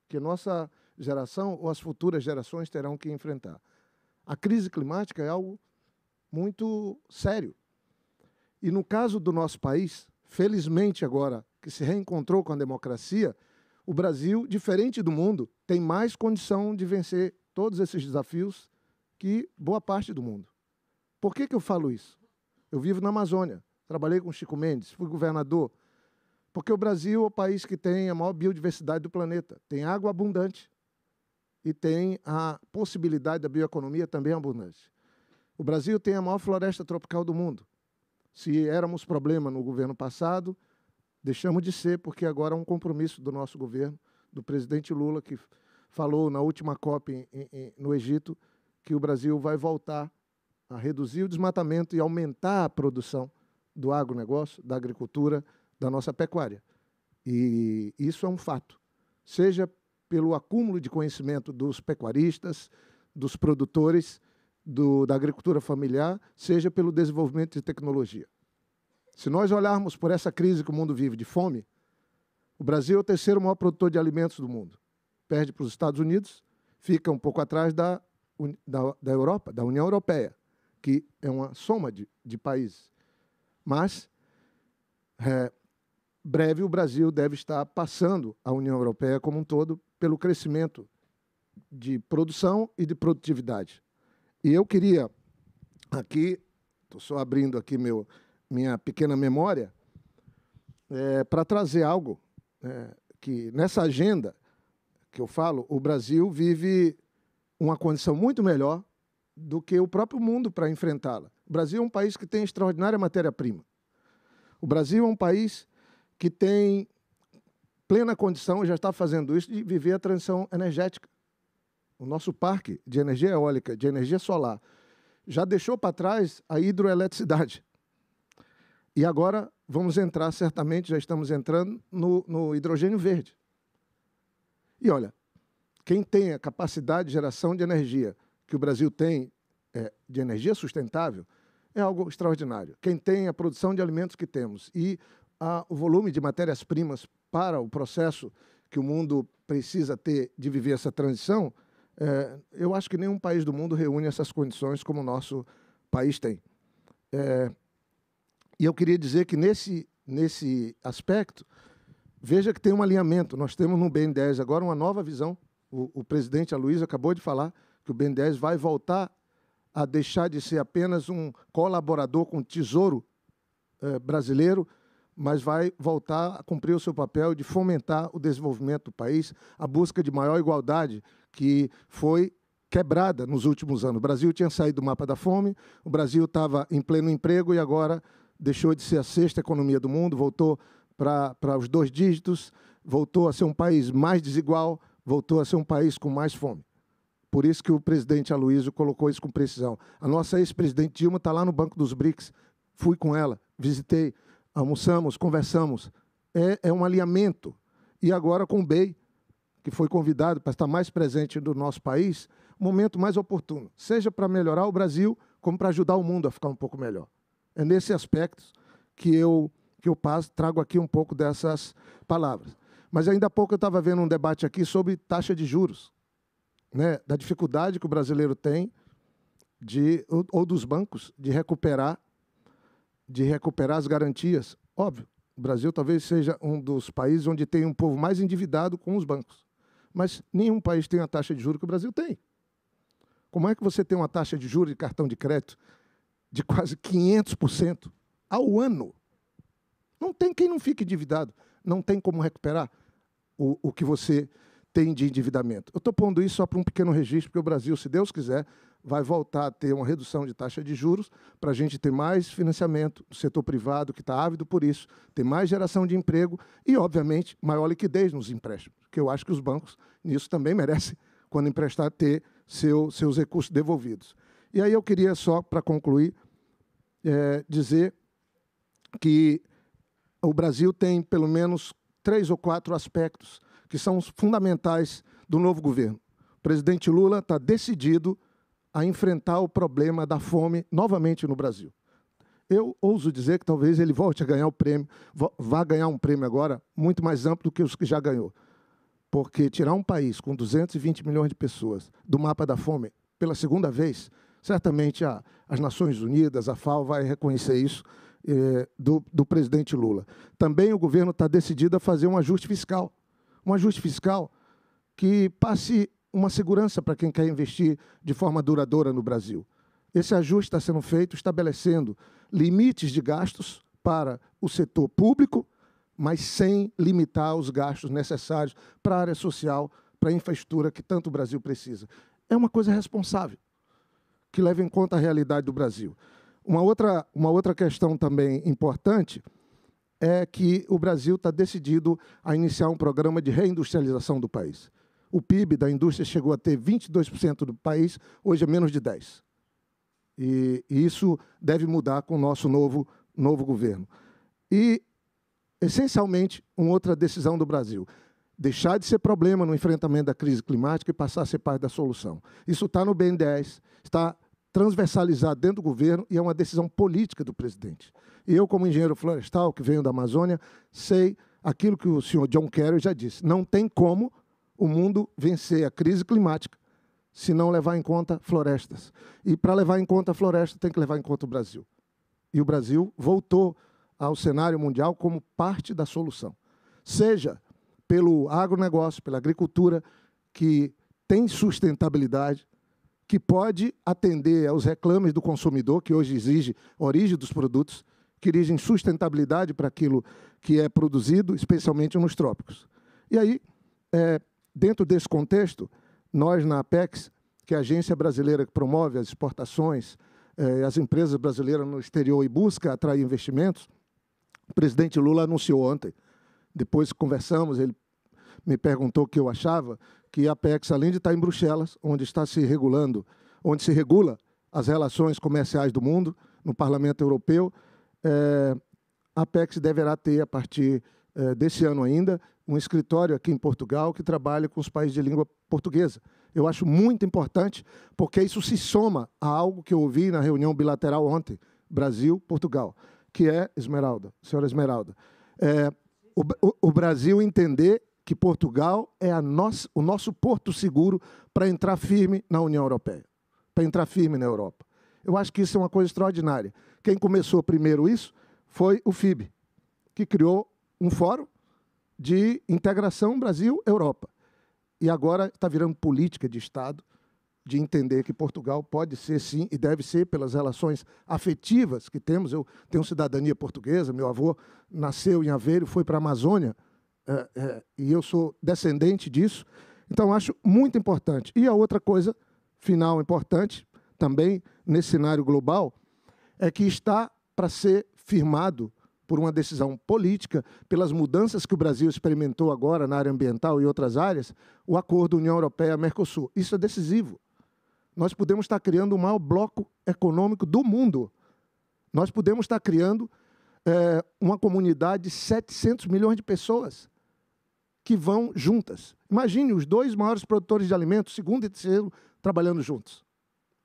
que nossa geração ou as futuras gerações terão que enfrentar. A crise climática é algo muito sério. E no caso do nosso país, felizmente agora que se reencontrou com a democracia, o Brasil, diferente do mundo, tem mais condição de vencer todos esses desafios que boa parte do mundo. Por que, que eu falo isso? Eu vivo na Amazônia, trabalhei com Chico Mendes, fui governador. Porque o Brasil é o país que tem a maior biodiversidade do planeta. Tem água abundante e tem a possibilidade da bioeconomia também abundante. O Brasil tem a maior floresta tropical do mundo. Se éramos problema no governo passado, Deixamos de ser, porque agora é um compromisso do nosso governo, do presidente Lula, que falou na última COP em, em, no Egito que o Brasil vai voltar a reduzir o desmatamento e aumentar a produção do agronegócio, da agricultura, da nossa pecuária. E isso é um fato. Seja pelo acúmulo de conhecimento dos pecuaristas, dos produtores, do, da agricultura familiar, seja pelo desenvolvimento de tecnologia. Se nós olharmos por essa crise que o mundo vive de fome, o Brasil é o terceiro maior produtor de alimentos do mundo. Perde para os Estados Unidos, fica um pouco atrás da, da, da Europa, da União Europeia, que é uma soma de, de países. Mas, é, breve, o Brasil deve estar passando a União Europeia como um todo pelo crescimento de produção e de produtividade. E eu queria aqui, estou só abrindo aqui meu, minha pequena memória, é, para trazer algo é, que, nessa agenda que eu falo, o Brasil vive uma condição muito melhor do que o próprio mundo para enfrentá-la. O Brasil é um país que tem extraordinária matéria-prima. O Brasil é um país que tem plena condição, e já está fazendo isso, de viver a transição energética. O nosso parque de energia eólica, de energia solar, já deixou para trás a hidroeletricidade. E agora vamos entrar, certamente, já estamos entrando, no, no hidrogênio verde. E olha, quem tem a capacidade de geração de energia que o Brasil tem, é, de energia sustentável, é algo extraordinário. Quem tem a produção de alimentos que temos e a, o volume de matérias-primas para o processo que o mundo precisa ter de viver essa transição, é, eu acho que nenhum país do mundo reúne essas condições como o nosso país tem. É, e eu queria dizer que nesse, nesse aspecto, veja que tem um alinhamento. Nós temos no BN10 agora uma nova visão. O, o presidente Aloysio acabou de falar que o BN10 vai voltar a deixar de ser apenas um colaborador com o Tesouro eh, brasileiro, mas vai voltar a cumprir o seu papel de fomentar o desenvolvimento do país, a busca de maior igualdade, que foi quebrada nos últimos anos. O Brasil tinha saído do mapa da fome, o Brasil estava em pleno emprego e agora deixou de ser a sexta economia do mundo, voltou para os dois dígitos, voltou a ser um país mais desigual, voltou a ser um país com mais fome. Por isso que o presidente Aloysio colocou isso com precisão. A nossa ex-presidente Dilma está lá no Banco dos BRICS. Fui com ela, visitei, almoçamos, conversamos. É, é um alinhamento. E agora com o BEI, que foi convidado para estar mais presente no nosso país, momento mais oportuno, seja para melhorar o Brasil, como para ajudar o mundo a ficar um pouco melhor. É nesse aspecto que eu, que eu passo, trago aqui um pouco dessas palavras. Mas ainda há pouco eu estava vendo um debate aqui sobre taxa de juros, né, da dificuldade que o brasileiro tem de ou, ou dos bancos de recuperar de recuperar as garantias. Óbvio, o Brasil talvez seja um dos países onde tem um povo mais endividado com os bancos. Mas nenhum país tem a taxa de juros que o Brasil tem. Como é que você tem uma taxa de juros de cartão de crédito de quase 500% ao ano. Não tem quem não fique endividado, não tem como recuperar o, o que você tem de endividamento. Eu estou pondo isso só para um pequeno registro, porque o Brasil, se Deus quiser, vai voltar a ter uma redução de taxa de juros para a gente ter mais financiamento do setor privado, que está ávido por isso, ter mais geração de emprego e, obviamente, maior liquidez nos empréstimos, que eu acho que os bancos, nisso também merecem, quando emprestar, ter seu, seus recursos devolvidos. E aí eu queria só, para concluir, é, dizer que o Brasil tem pelo menos três ou quatro aspectos que são fundamentais do novo governo. O presidente Lula está decidido a enfrentar o problema da fome novamente no Brasil. Eu ouso dizer que talvez ele volte a ganhar o prêmio, vá ganhar um prêmio agora muito mais amplo do que os que já ganhou. Porque tirar um país com 220 milhões de pessoas do mapa da fome pela segunda vez Certamente a, as Nações Unidas, a FAO, vai reconhecer isso eh, do, do presidente Lula. Também o governo está decidido a fazer um ajuste fiscal. Um ajuste fiscal que passe uma segurança para quem quer investir de forma duradoura no Brasil. Esse ajuste está sendo feito estabelecendo limites de gastos para o setor público, mas sem limitar os gastos necessários para a área social, para a infraestrutura que tanto o Brasil precisa. É uma coisa responsável que leva em conta a realidade do Brasil. Uma outra, uma outra questão também importante é que o Brasil está decidido a iniciar um programa de reindustrialização do país. O PIB da indústria chegou a ter 22% do país, hoje é menos de 10%. E, e isso deve mudar com o nosso novo, novo governo. E, essencialmente, uma outra decisão do Brasil deixar de ser problema no enfrentamento da crise climática e passar a ser parte da solução. Isso está no BN10, está transversalizado dentro do governo e é uma decisão política do presidente. E eu, como engenheiro florestal, que venho da Amazônia, sei aquilo que o senhor John Kerry já disse. Não tem como o mundo vencer a crise climática se não levar em conta florestas. E para levar em conta a floresta, tem que levar em conta o Brasil. E o Brasil voltou ao cenário mundial como parte da solução. Seja pelo agronegócio, pela agricultura, que tem sustentabilidade, que pode atender aos reclames do consumidor, que hoje exige origem dos produtos, que exigem sustentabilidade para aquilo que é produzido, especialmente nos trópicos. E aí, é, dentro desse contexto, nós na Apex, que é a agência brasileira que promove as exportações, é, as empresas brasileiras no exterior e busca atrair investimentos, o presidente Lula anunciou ontem depois conversamos, ele me perguntou o que eu achava, que a Apex, além de estar em Bruxelas, onde está se regulando, onde se regula as relações comerciais do mundo, no Parlamento Europeu, é, a Apex deverá ter, a partir é, desse ano ainda, um escritório aqui em Portugal que trabalha com os países de língua portuguesa. Eu acho muito importante, porque isso se soma a algo que eu ouvi na reunião bilateral ontem, Brasil-Portugal, que é, Esmeralda, senhora Esmeralda, é, o, o, Brasil entender que Portugal é nossa, o nosso porto seguro para entrar firme na União Europeia, para entrar firme na Europa. Eu acho que isso é uma coisa extraordinária. Quem começou primeiro isso foi o FIB, que criou um fórum de integração Brasil-Europa. E agora está virando política de Estado de entender que Portugal pode ser, sim, e deve ser, pelas relações afetivas que temos. Eu tenho cidadania portuguesa, meu avô nasceu em Aveiro, foi para a Amazônia, é, é, e eu sou descendente disso. Então, acho muito importante. E a outra coisa, final importante, também nesse cenário global, é que está para ser firmado por uma decisão política, pelas mudanças que o Brasil experimentou agora na área ambiental e outras áreas, o acordo União Europeia-Mercosul. Isso é decisivo. Nós podemos estar criando o maior bloco econômico do mundo. Nós podemos estar criando é, uma comunidade de 700 milhões de pessoas que vão juntas. Imagine os dois maiores produtores de alimentos, segundo e terceiro, trabalhando juntos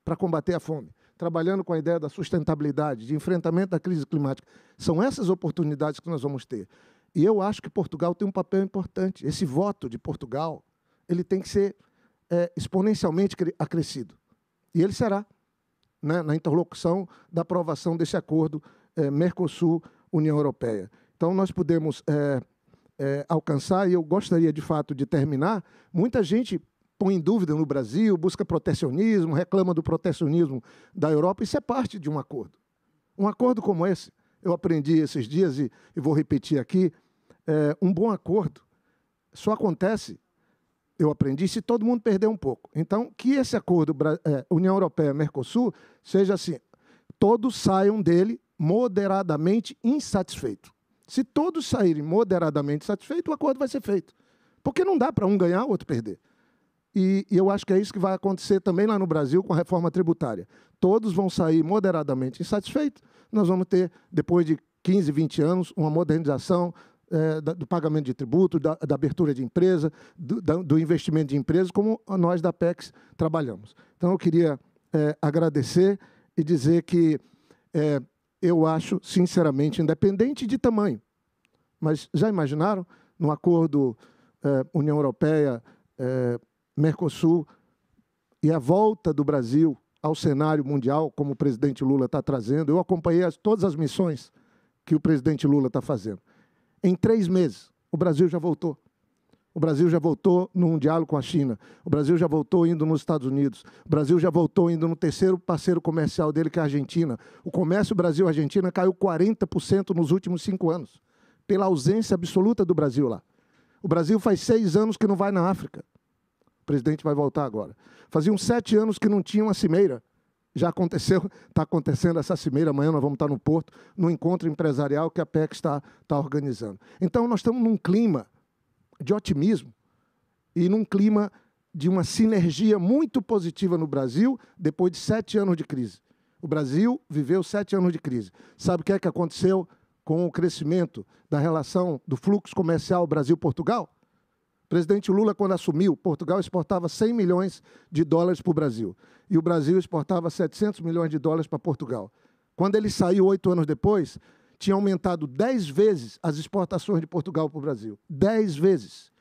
para combater a fome, trabalhando com a ideia da sustentabilidade, de enfrentamento da crise climática. São essas oportunidades que nós vamos ter. E eu acho que Portugal tem um papel importante. Esse voto de Portugal ele tem que ser é, exponencialmente acrescido. E ele será, né, na interlocução da aprovação desse acordo é, eh, Mercosul-União Europeia. Então, nós podemos é, é, alcançar, e eu gostaria de fato de terminar, muita gente põe em dúvida no Brasil, busca protecionismo, reclama do protecionismo da Europa, isso é parte de um acordo. Um acordo como esse, eu aprendi esses dias e, e vou repetir aqui, um bom acordo só acontece eu aprendi se todo mundo perder um pouco. Então, que esse acordo é, União Europeia-Mercosul seja assim: todos saiam dele moderadamente insatisfeitos. Se todos saírem moderadamente satisfeitos, o acordo vai ser feito. Porque não dá para um ganhar, o outro perder. E, e, eu acho que é isso que vai acontecer também lá no Brasil com a reforma tributária. Todos vão sair moderadamente insatisfeitos. Nós vamos ter, depois de 15, 20 anos, uma modernização, é, do pagamento de tributo, da, da abertura de empresa, do, do investimento de empresas, como nós da PEX trabalhamos. Então, eu queria é, agradecer e dizer que é, eu acho, sinceramente, independente de tamanho, mas já imaginaram, no acordo é, União Europeia, é, Mercosul, e a volta do Brasil ao cenário mundial, como o presidente Lula está trazendo, eu acompanhei as, todas as missões que o presidente Lula está fazendo. Em três meses, o Brasil já voltou. O Brasil já voltou num diálogo com a China. O Brasil já voltou indo nos Estados Unidos. O Brasil já voltou indo no terceiro parceiro comercial dele, que é a Argentina. O comércio Brasil-Argentina caiu 40% nos últimos cinco anos, pela ausência absoluta do Brasil lá. O Brasil faz seis anos que não vai na África. O presidente vai voltar agora. Faziam sete anos que não tinha uma cimeira. Já aconteceu, está acontecendo essa cimeira, amanhã nós vamos estar no Porto, no encontro empresarial que a PEC está, está organizando. Então, nós estamos num clima de otimismo e num clima de uma sinergia muito positiva no Brasil depois de sete anos de crise. O Brasil viveu sete anos de crise. Sabe o que é que aconteceu com o crescimento da relação do fluxo comercial Brasil-Portugal? presidente Lula, quando assumiu, Portugal exportava 100 milhões de dólares para o Brasil. E o Brasil exportava 700 milhões de dólares para Portugal. Quando ele saiu, oito anos depois, tinha aumentado dez vezes as exportações de Portugal para o Brasil. dez vezes.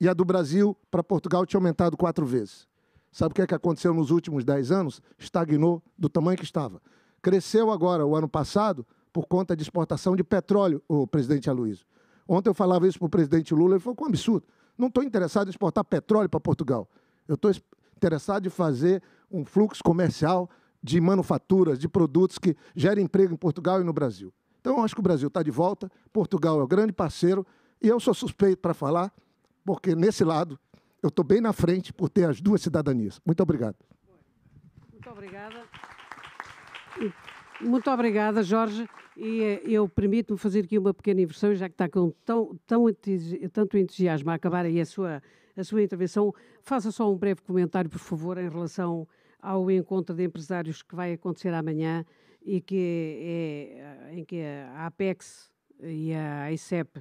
E a do Brasil para Portugal tinha aumentado quatro vezes. Sabe o que, é que aconteceu nos últimos dez anos? Estagnou do tamanho que estava. Cresceu agora, o ano passado, por conta de exportação de petróleo, o presidente Aloysio. Ontem eu falava isso para o presidente Lula, ele falou, que é um absurdo. Não estou interessado em exportar petróleo para Portugal. Eu estou interessado em fazer um fluxo comercial de manufaturas, de produtos que gerem emprego em Portugal e no Brasil. Então, eu acho que o Brasil está de volta, Portugal é o grande parceiro, e eu sou suspeito para falar, porque nesse lado eu estou bem na frente por ter as duas cidadanias. Muito obrigado. Muito obrigada. Muito obrigada, Jorge. E eh, eu permito-me fazer aqui uma pequena inversão, já que está com tão, tão tanto entusiasmo a acabar aí a sua, a sua intervenção. Faça só um breve comentário, por favor, em relação ao encontro de empresários que vai acontecer amanhã e que é, eh, em que a Apex e a ICEP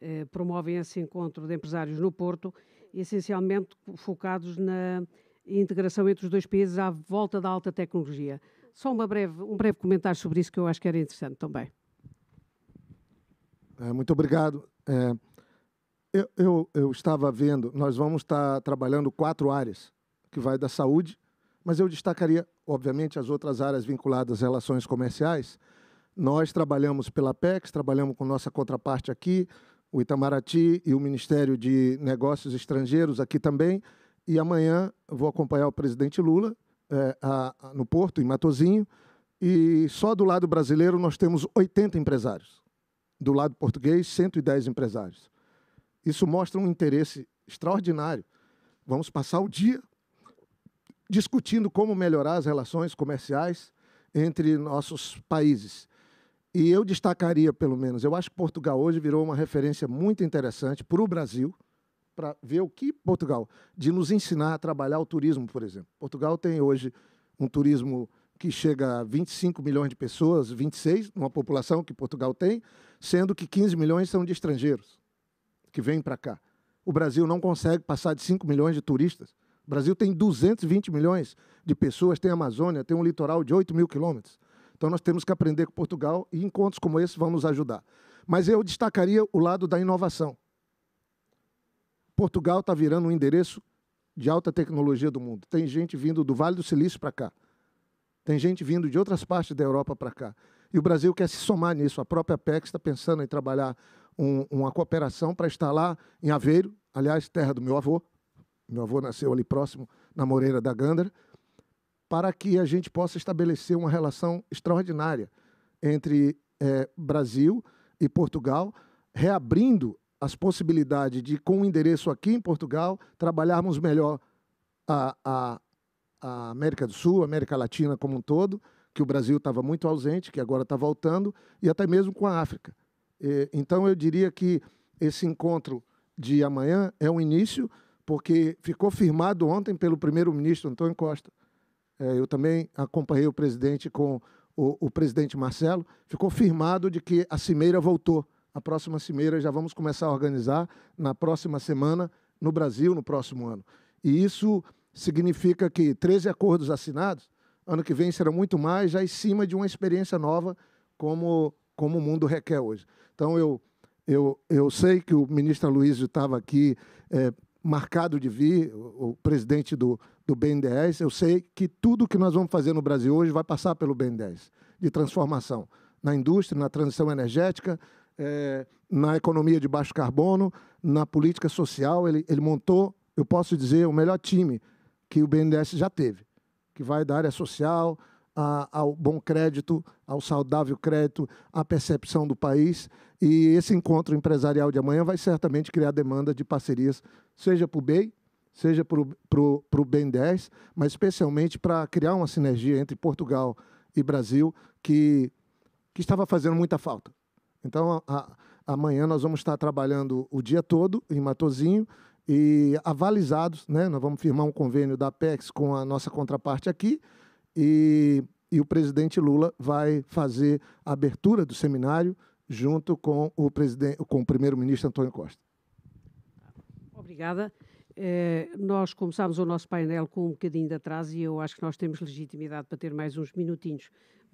eh, promovem esse encontro de empresários no Porto, essencialmente focados na integração entre os dois países à volta da alta tecnologia. Só uma breve, um breve comentário sobre isso que eu acho que era interessante também. É, muito obrigado. É, eu, eu, eu, estava vendo, nós vamos estar trabalhando quatro áreas, que vai da saúde, mas eu destacaria, obviamente, as outras áreas vinculadas às relações comerciais. Nós trabalhamos pela PEX, trabalhamos com nossa contraparte aqui, o Itamaraty e o Ministério de Negócios Estrangeiros aqui também. E amanhã vou acompanhar o presidente Lula é, a, a, no Porto, em Matozinho, e só do lado brasileiro nós temos 80 empresários. Do lado português, 110 empresários. Isso mostra um interesse extraordinário. Vamos passar o dia discutindo como melhorar as relações comerciais entre nossos países. E eu destacaria, pelo menos, eu acho que Portugal hoje virou uma referência muito interessante para o Brasil para ver o que Portugal, de nos ensinar a trabalhar o turismo, por exemplo. Portugal tem hoje um turismo que chega a 25 milhões de pessoas, 26, uma população que Portugal tem, sendo que 15 milhões são de estrangeiros que vêm para cá. O Brasil não consegue passar de 5 milhões de turistas. O Brasil tem 220 milhões de pessoas, tem Amazônia, tem um litoral de 8 mil quilômetros. Então nós temos que aprender com Portugal e encontros como esse vão nos ajudar. Mas eu destacaria o lado da inovação. Portugal está virando um endereço de alta tecnologia do mundo. Tem gente vindo do Vale do Silício para cá. Tem gente vindo de outras partes da Europa para cá. E o Brasil quer se somar nisso. A própria PEC está pensando em trabalhar um, uma cooperação para instalar em Aveiro, aliás, terra do meu avô. Meu avô nasceu ali próximo, na Moreira da Gandra, para que a gente possa estabelecer uma relação extraordinária entre é, Brasil e Portugal, reabrindo as possibilidades de, com o endereço aqui em Portugal, trabalharmos melhor a, a, a América do Sul, a América Latina como um todo, que o Brasil estava muito ausente, que agora está voltando, e até mesmo com a África. Então, eu diria que esse encontro de amanhã é um início, porque ficou firmado ontem pelo primeiro-ministro Antônio Costa. É, eu também acompanhei o presidente com o, o presidente Marcelo, ficou firmado de que a Cimeira voltou a próxima cimeira já vamos começar a organizar na próxima semana no Brasil, no próximo ano. E isso significa que 13 acordos assinados, ano que vem será muito mais, já em cima de uma experiência nova, como, como o mundo requer hoje. Então, eu, eu, eu sei que o ministro Luiz estava aqui é, marcado de vir, o, o presidente do, do BNDES. Eu sei que tudo que nós vamos fazer no Brasil hoje vai passar pelo BNDES, de transformação na indústria, na transição energética, é, na economia de baixo carbono, na política social. Ele, ele montou, eu posso dizer, o melhor time que o BNDES já teve, que vai da área social, a, ao bom crédito, ao saudável crédito, à percepção do país. E esse encontro empresarial de amanhã vai certamente criar demanda de parcerias, seja para o BEI, seja para o BNDES, 10 mas especialmente para criar uma sinergia entre Portugal e Brasil que, que estava fazendo muita falta. Então, a, amanhã nós vamos estar trabalhando o dia todo em Matozinho e avalizados, né? Nós vamos firmar um convênio da Apex com a nossa contraparte aqui e, e o presidente Lula vai fazer a abertura do seminário junto com o presidente, com o primeiro-ministro Antônio Costa. Obrigada. Eh, nós começámos o nosso painel com um bocadinho de atraso e eu acho que nós temos legitimidade para ter mais uns minutinhos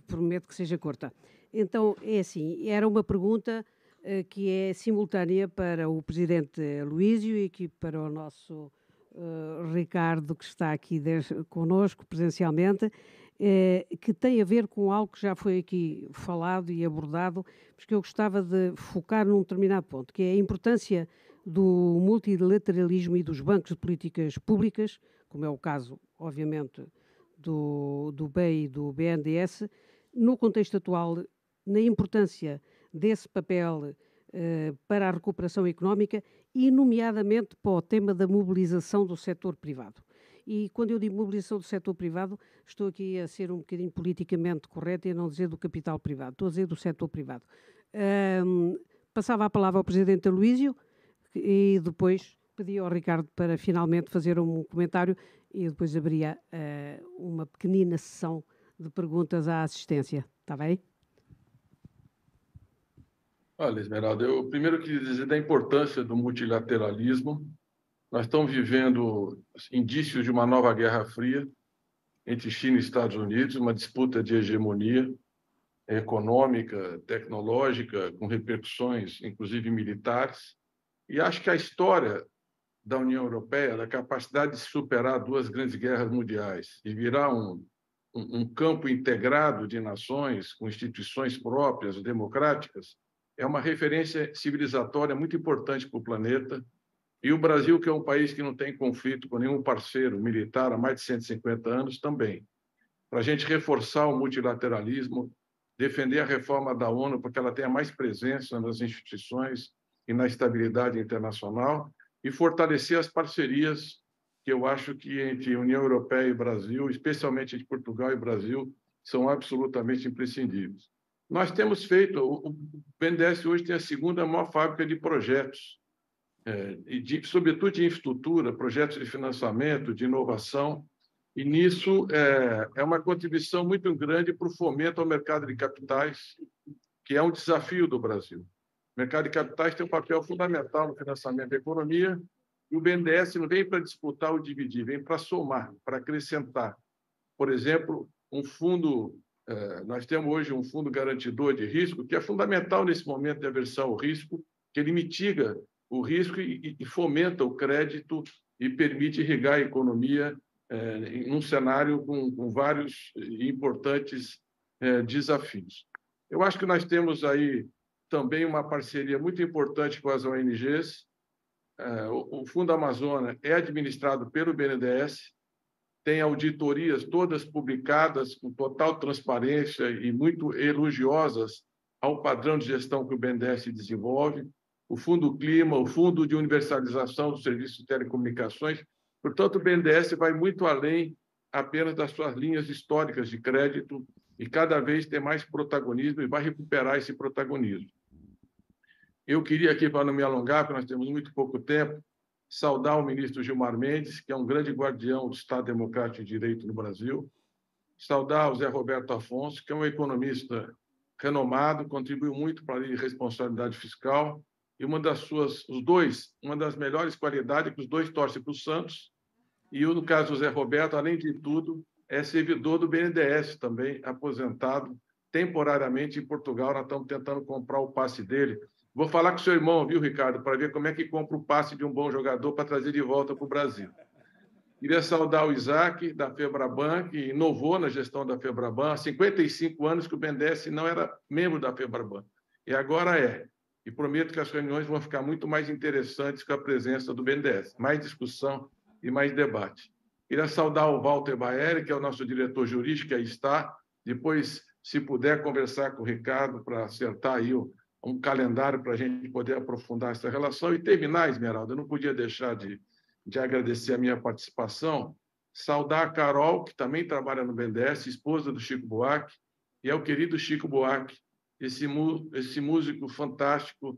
prometo que seja curta. Então, é assim, era uma pergunta uh, que é simultânea para o Presidente Luísio e aqui para o nosso uh, Ricardo, que está aqui conosco presencialmente, uh, que tem a ver com algo que já foi aqui falado e abordado, mas que eu gostava de focar num determinado ponto, que é a importância do multilateralismo e dos bancos de políticas públicas, como é o caso, obviamente, do, do BEI e do BNDES, no contexto atual, na importância desse papel uh, para a recuperação económica e, nomeadamente, para o tema da mobilização do setor privado. E quando eu digo mobilização do setor privado, estou aqui a ser um bocadinho politicamente correto e a não dizer do capital privado, estou a dizer do setor privado. Um, passava a palavra ao Presidente Aloísio e depois pedi ao Ricardo para finalmente fazer um comentário e depois abria uh, uma pequenina sessão de perguntas à assistência, está bem? Olha, Esmeralda, eu primeiro queria dizer da importância do multilateralismo. Nós estamos vivendo indícios de uma nova guerra fria entre China e Estados Unidos, uma disputa de hegemonia é, econômica, tecnológica, com repercussões, inclusive militares. E acho que a história da União Europeia, da é capacidade de superar duas grandes guerras mundiais e virar um um campo integrado de nações, com instituições próprias, democráticas, é uma referência civilizatória muito importante para o planeta. E o Brasil, que é um país que não tem conflito com nenhum parceiro militar há mais de 150 anos, também. Para a gente reforçar o multilateralismo, defender a reforma da ONU para que ela tenha mais presença nas instituições e na estabilidade internacional e fortalecer as parcerias que eu acho que entre União Europeia e Brasil, especialmente entre Portugal e Brasil, são absolutamente imprescindíveis. Nós temos feito, o BNDES hoje tem a segunda maior fábrica de projetos, é, de, sobretudo de infraestrutura, projetos de financiamento, de inovação, e nisso é, é uma contribuição muito grande para o fomento ao mercado de capitais, que é um desafio do Brasil. O mercado de capitais tem um papel fundamental no financiamento da economia, e o BNDES não vem para disputar ou dividir, vem para somar, para acrescentar. Por exemplo, um fundo, é, nós temos hoje um fundo garantidor de risco, que é fundamental nesse momento de aversão ao risco, que ele mitiga o risco e, fomenta o crédito e permite irrigar a economia é, em um cenário com, vários é, importantes desafios. Eu acho que nós temos aí também uma parceria muito importante com as ONGs, é, o Fundo Amazônia é administrado pelo BNDES, tem auditorias todas publicadas com total transparência e muito elogiosas ao padrão de gestão que o BNDES desenvolve, o Fundo Clima, o Fundo de Universalização dos Serviços de Telecomunicações. Portanto, o BNDES vai muito além apenas das suas linhas históricas de crédito e cada vez tem mais protagonismo e vai recuperar esse protagonismo. Eu queria aqui, para não me alongar, porque nós temos muito pouco tempo, saudar o ministro Gilmar Mendes, que é um grande guardião do Estado Democrático de Direito no Brasil, saudar o Zé Roberto Afonso, que é um economista renomado, contribuiu muito para a lei de responsabilidade fiscal, e uma das suas, os dois, uma das melhores qualidades é que os dois torcem para o Santos, e no caso do Zé Roberto, além de tudo, é servidor do BNDES também, aposentado temporariamente em Portugal. Nós estamos tentando comprar o passe dele Vou falar com seu irmão, viu, Ricardo, para ver como é que compra o passe de um bom jogador para trazer de volta para o Brasil. Queria saudar o Isaac, da Febraban, que inovou na gestão da Febraban. Há 55 anos que o BNDES não era membro da Febraban, e agora é. E prometo que as reuniões vão ficar muito mais interessantes com a presença do BNDES. Mais discussão e mais debate. Queria saudar o Walter Baeri, que é o nosso diretor jurídico, que aí está. Depois, se puder, conversar com o Ricardo para acertar aí o um calendário para a gente poder aprofundar essa relação. E terminar, Esmeralda, eu não podia deixar de, de agradecer a minha participação, saudar a Carol, que também trabalha no BNDES, esposa do Chico Buarque, e é o querido Chico Buarque, esse, esse músico fantástico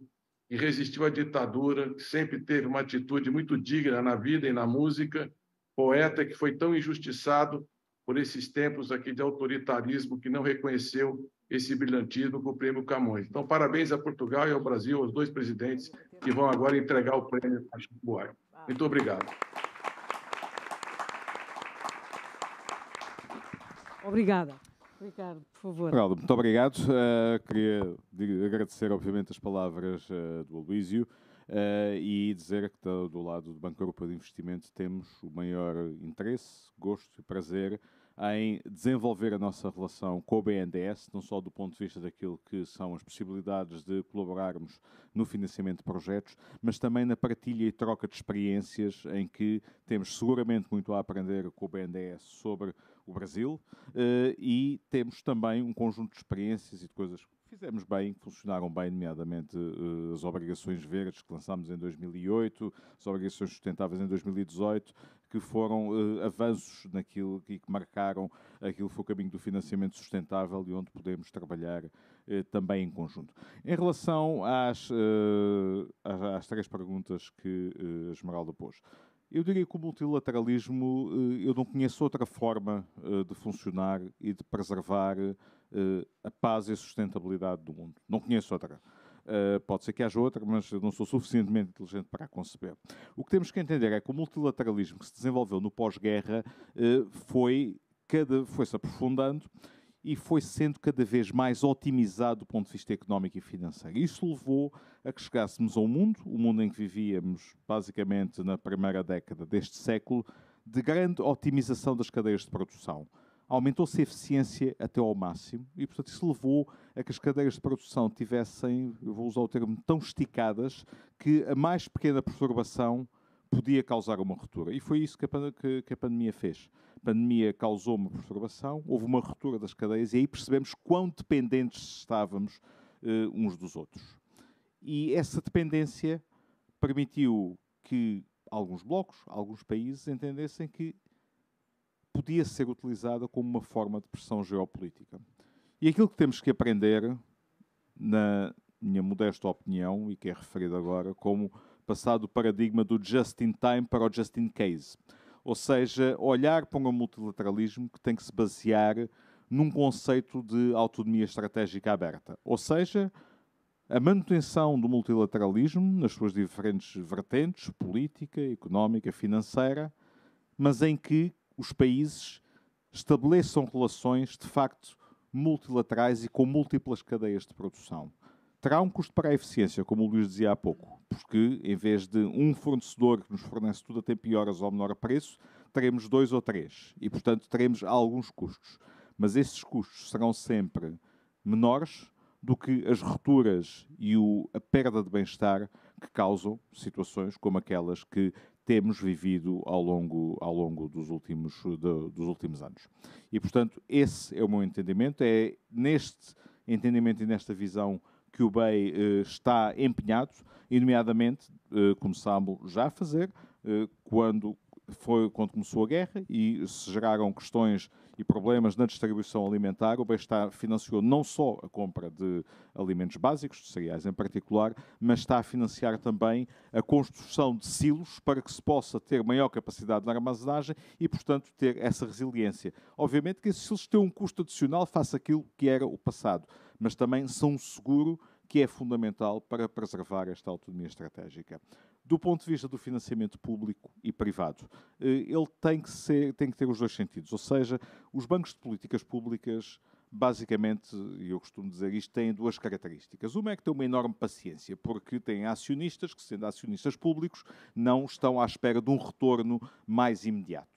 que resistiu à ditadura, que sempre teve uma atitude muito digna na vida e na música, poeta que foi tão injustiçado por esses tempos aqui de autoritarismo que não reconheceu esse brilhantismo com o prêmio Camões. Então, parabéns a Portugal e ao Brasil, aos dois presidentes que vão agora entregar o prêmio a Chico Buarque. Muito obrigado. Obrigada. Ricardo, por favor. Geraldo, muito obrigado. Uh, queria agradecer, obviamente, as palavras uh, do Aloísio uh, eh, e dizer que, do, do lado do Banco Europeu de Investimento, temos o maior interesse, gosto e prazer em desenvolver a nossa relação com o BNDES, não só do ponto de vista daquilo que são as possibilidades de colaborarmos no financiamento de projetos, mas também na partilha e troca de experiências em que temos seguramente muito a aprender com o BNDES sobre o Brasil eh, e temos também um conjunto de experiências e de coisas que fizemos bem, que funcionaram bem, nomeadamente eh, as obrigações verdes que lançámos em 2008, as obrigações sustentáveis em 2018, que foram uh, avanços naquilo e que marcaram aquilo que foi o caminho do financiamento sustentável e onde podemos trabalhar uh, também em conjunto. Em relação às, uh, às três perguntas que uh, Esmeralda pôs, eu diria que o multilateralismo, eu não conheço outra forma de funcionar e de preservar a paz e a sustentabilidade do mundo. Não conheço outra. Eh, pode ser que haja outra, mas eu não sou suficientemente inteligente para a conceber. O que temos que entender é que o multilateralismo que se desenvolveu no pós-guerra eh, foi, cada, foi se aprofundando e foi sendo cada vez mais otimizado do ponto de vista económico e financeiro. Isso levou a que chegássemos ao mundo, o mundo em que vivíamos basicamente na primeira década deste século, de grande otimização das cadeias de produção aumentou-se a eficiência até ao máximo e, portanto, isso levou a que as cadeias de produção tivessem, eu vou usar o termo, tão esticadas que a mais pequena perturbação podia causar uma ruptura. E foi isso que a, que, que a pandemia fez. A pandemia causou uma perturbação, houve uma ruptura das cadeias e aí percebemos quão dependentes estávamos uh, uns dos outros. E essa dependência permitiu que alguns blocos, alguns países entendessem que podia ser utilizada como uma forma de pressão geopolítica. E aquilo que temos que aprender, na minha modesta opinião, e que é referido agora, como passar do paradigma do just in time para o just in case. Ou seja, olhar para um multilateralismo que tem que se basear num conceito de autonomia estratégica aberta. Ou seja, a manutenção do multilateralismo nas suas diferentes vertentes, política, económica, financeira, mas em que os países estabeleçam relações de facto multilaterais e com múltiplas cadeias de produção. Terá um custo para a eficiência, como o Luís dizia há pouco, porque em vez de um fornecedor que nos fornece tudo a tempo e horas ao menor preço, teremos dois ou três e, portanto, teremos alguns custos. Mas esses custos serão sempre menores do que as rupturas e o, a perda de bem-estar que causam situações como aquelas que temos vivido ao longo, ao longo dos, últimos, de, dos últimos anos. E, portanto, esse é o meu entendimento, é neste entendimento e nesta visão que o BEI eh, está empenhado, e nomeadamente, eh, começámos já a fazer, eh, quando foi quando começou a guerra e se geraram questões e problemas na distribuição alimentar. O Bem-Estar financiou não só a compra de alimentos básicos, de cereais em particular, mas está a financiar também a construção de silos para que se possa ter maior capacidade de armazenagem e, portanto, ter essa resiliência. Obviamente que esses silos têm um custo adicional face àquilo que era o passado, mas também são um seguro que é fundamental para preservar esta autonomia estratégica. Do ponto de vista do financiamento público e privado, eh, ele tem que, ser, tem que ter os dois sentidos. Ou seja, os bancos de políticas públicas basicamente, e eu costumo dizer isto, têm duas características. Uma é que têm uma enorme paciência, porque têm acionistas que, sendo acionistas públicos, não estão à espera de um retorno mais imediato.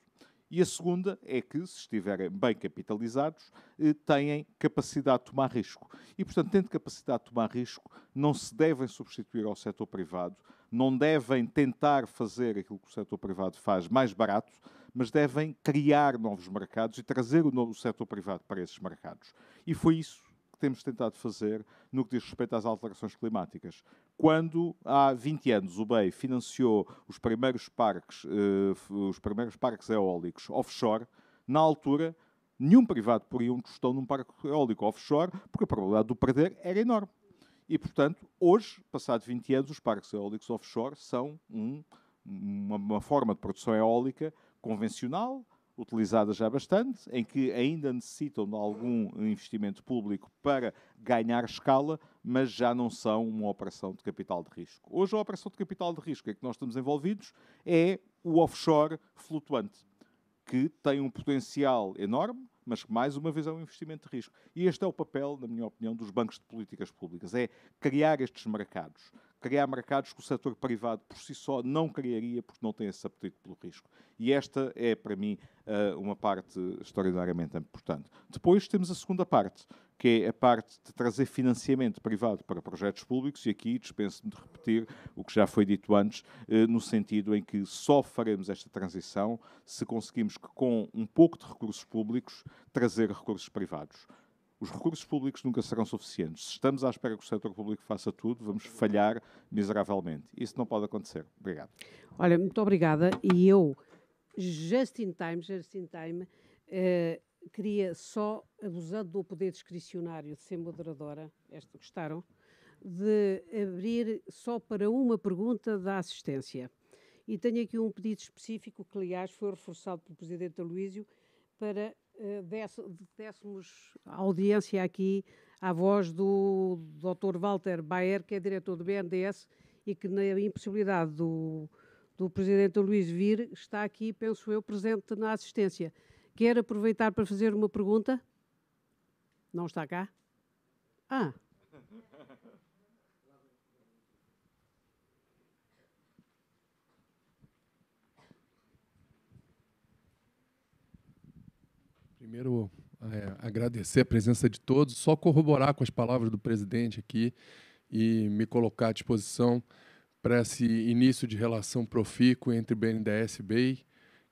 E a segunda é que, se estiverem bem capitalizados, eh, têm capacidade de tomar risco. E, portanto, tendo capacidade de tomar risco, não se devem substituir ao setor privado não devem tentar fazer aquilo que o setor privado faz mais barato, mas devem criar novos mercados e trazer o, novo setor privado para esses mercados. E foi isso que temos tentado fazer no que diz respeito às alterações climáticas. Quando há 20 anos o BEI financiou os primeiros parques, eh, os primeiros parques eólicos offshore, na altura nenhum privado poria um tostão num parque eólico offshore, porque a probabilidade de o perder era enorme. E, portanto, hoje, passado 20 anos, os parques eólicos offshore são um, uma, uma, forma de produção eólica convencional, utilizada já bastante, em que ainda necessitam de algum investimento público para ganhar escala, mas já não são uma operação de capital de risco. Hoje, a operação de capital de risco em que nós estamos envolvidos é o offshore flutuante, que tem um potencial enorme, mas mais uma vez é um investimento de risco. E este é o papel, na minha opinião, dos bancos de políticas públicas, é criar estes mercados, criar mercados que o setor privado por si só não criaria porque não tem esse apetite pelo risco. E esta é, para mim, eh, uma parte extraordinariamente importante. Depois temos a segunda parte, que é a parte de trazer financiamento privado para projetos públicos, e aqui dispenso-me de repetir o que já foi dito antes, eh, no sentido em que só faremos esta transição se conseguimos que, com um pouco de recursos públicos, trazer recursos privados os recursos públicos nunca serão suficientes. Se estamos à espera que o setor público faça tudo, vamos falhar miseravelmente. Isso não pode acontecer. Obrigado. Olha, muito obrigada. E eu, just in time, just in time, uh, queria só, abusando do poder discricionário de ser moderadora, esta gostaram, de abrir só para uma pergunta da assistência. E tenho aqui um pedido específico que, aliás, foi reforçado pelo Presidente Aloísio para eh, dessemos audiência aqui à voz do Dr. Walter Baer que é diretor do BNDES e que, na impossibilidade do, do Presidente Luís vir, está aqui, penso eu, presente na assistência. Quer aproveitar para fazer uma pergunta? Não está cá? Ah, Primeiro, é, agradecer a presença de todos, só corroborar com as palavras do presidente aqui e me colocar à disposição para esse início de relação profícuo entre BNDES e BEI,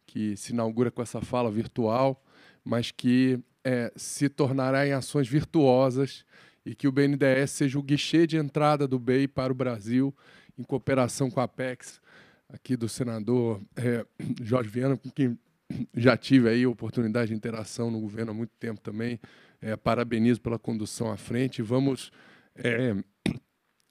que se inaugura com essa fala virtual, mas que é, se tornará em ações virtuosas e que o BNDES seja o guichê de entrada do BEI para o Brasil, em cooperação com a Apex, aqui do senador é, Jorge Viana, com quem (clears throat) já tive aí oportunidade de interação no governo há muito tempo também. É, parabenizo pela condução à frente. Vamos é, (clears throat)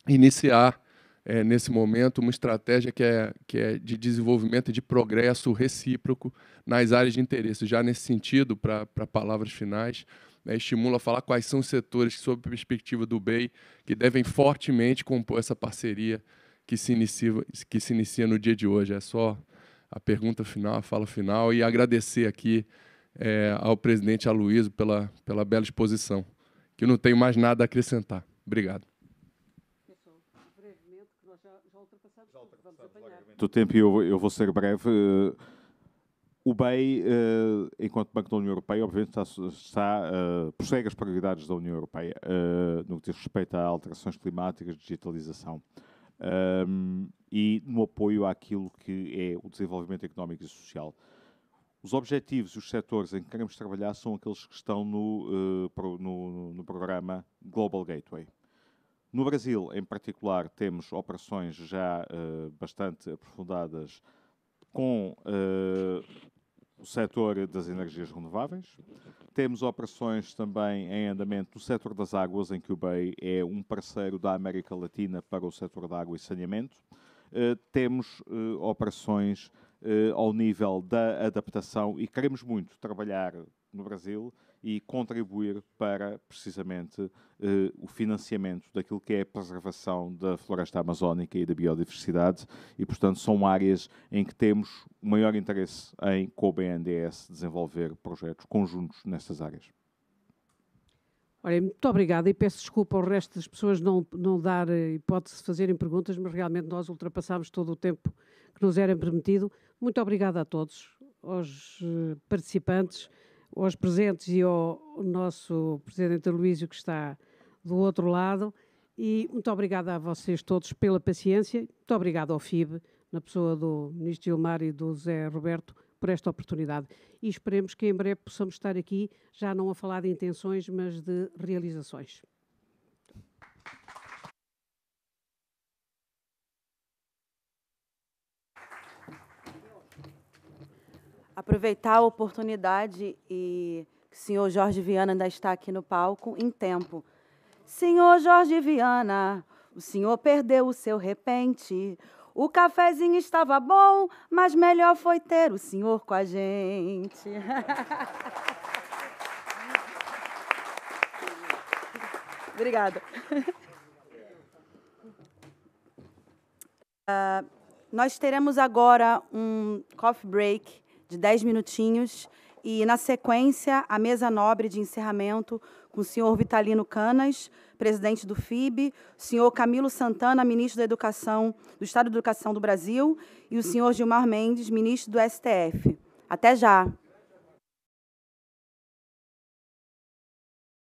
iniciar é, nesse momento uma estratégia que é, que é de desenvolvimento e de progresso recíproco nas áreas de interesse. Já nesse sentido, para palavras finais, né, estimula a falar quais são os setores, sob a perspectiva do BEI, que devem fortemente compor essa parceria que se inicia, que se inicia no dia de hoje. É só a pergunta final, a fala final e agradecer aqui é, ao presidente Aloysio pela, pela bela exposição, que eu não tenho mais nada a acrescentar. Obrigado. do tempo e eu, eu, vou ser breve. O BEI, eh, enquanto Banco da União Europeia, obviamente está, está eh, prossegue as prioridades da União Europeia eh, no que diz respeito a alterações climáticas, digitalização um, e no apoio àquilo que é o desenvolvimento económico e social. Os objetivos e os setores em que queremos trabalhar são aqueles que estão no, uh, pro, no, no programa Global Gateway. No Brasil, em particular, temos operações já uh, bastante aprofundadas com uh, o setor das energias renováveis. Temos operações também em andamento no setor das águas, em que o BEI é um parceiro da América Latina para o setor da água e saneamento. Uh, temos uh, operações uh, ao nível da adaptação e queremos muito trabalhar no Brasil e contribuir para, precisamente, eh, o financiamento daquilo que é a preservação da floresta amazónica e da biodiversidade. E, portanto, são áreas em que temos maior interesse em, com o BNDES, desenvolver projetos conjuntos nestas áreas. Olha, muito obrigada e peço desculpa ao resto das pessoas não, não dar eh, hipótese de fazerem perguntas, mas realmente nós ultrapassámos todo o tempo que nos era permitido. Muito obrigada a todos, aos eh, participantes aos presentes e ao nosso Presidente Luísio, que está do outro lado. E muito obrigada a vocês todos pela paciência. Muito obrigado ao FIB, na pessoa do Ministro Gilmar e do Zé Roberto, por esta oportunidade. E esperemos que em breve possamos estar aqui, já não a falar de intenções, mas de realizações. aproveitar a oportunidade e o senhor Jorge Viana ainda está aqui no palco em tempo. Senhor Jorge Viana, o senhor perdeu o seu repente. O cafezinho estava bom, mas melhor foi ter o senhor com a gente. (laughs) Obrigada. Uh, nós teremos agora um coffee break de 10 minutinhos. E, na sequência, a mesa nobre de encerramento com o senhor Vitalino Canas, presidente do FIB, o senhor Camilo Santana, ministro da Educação, do Estado de Educação do Brasil, e o senhor Gilmar Mendes, ministro do STF. Até já!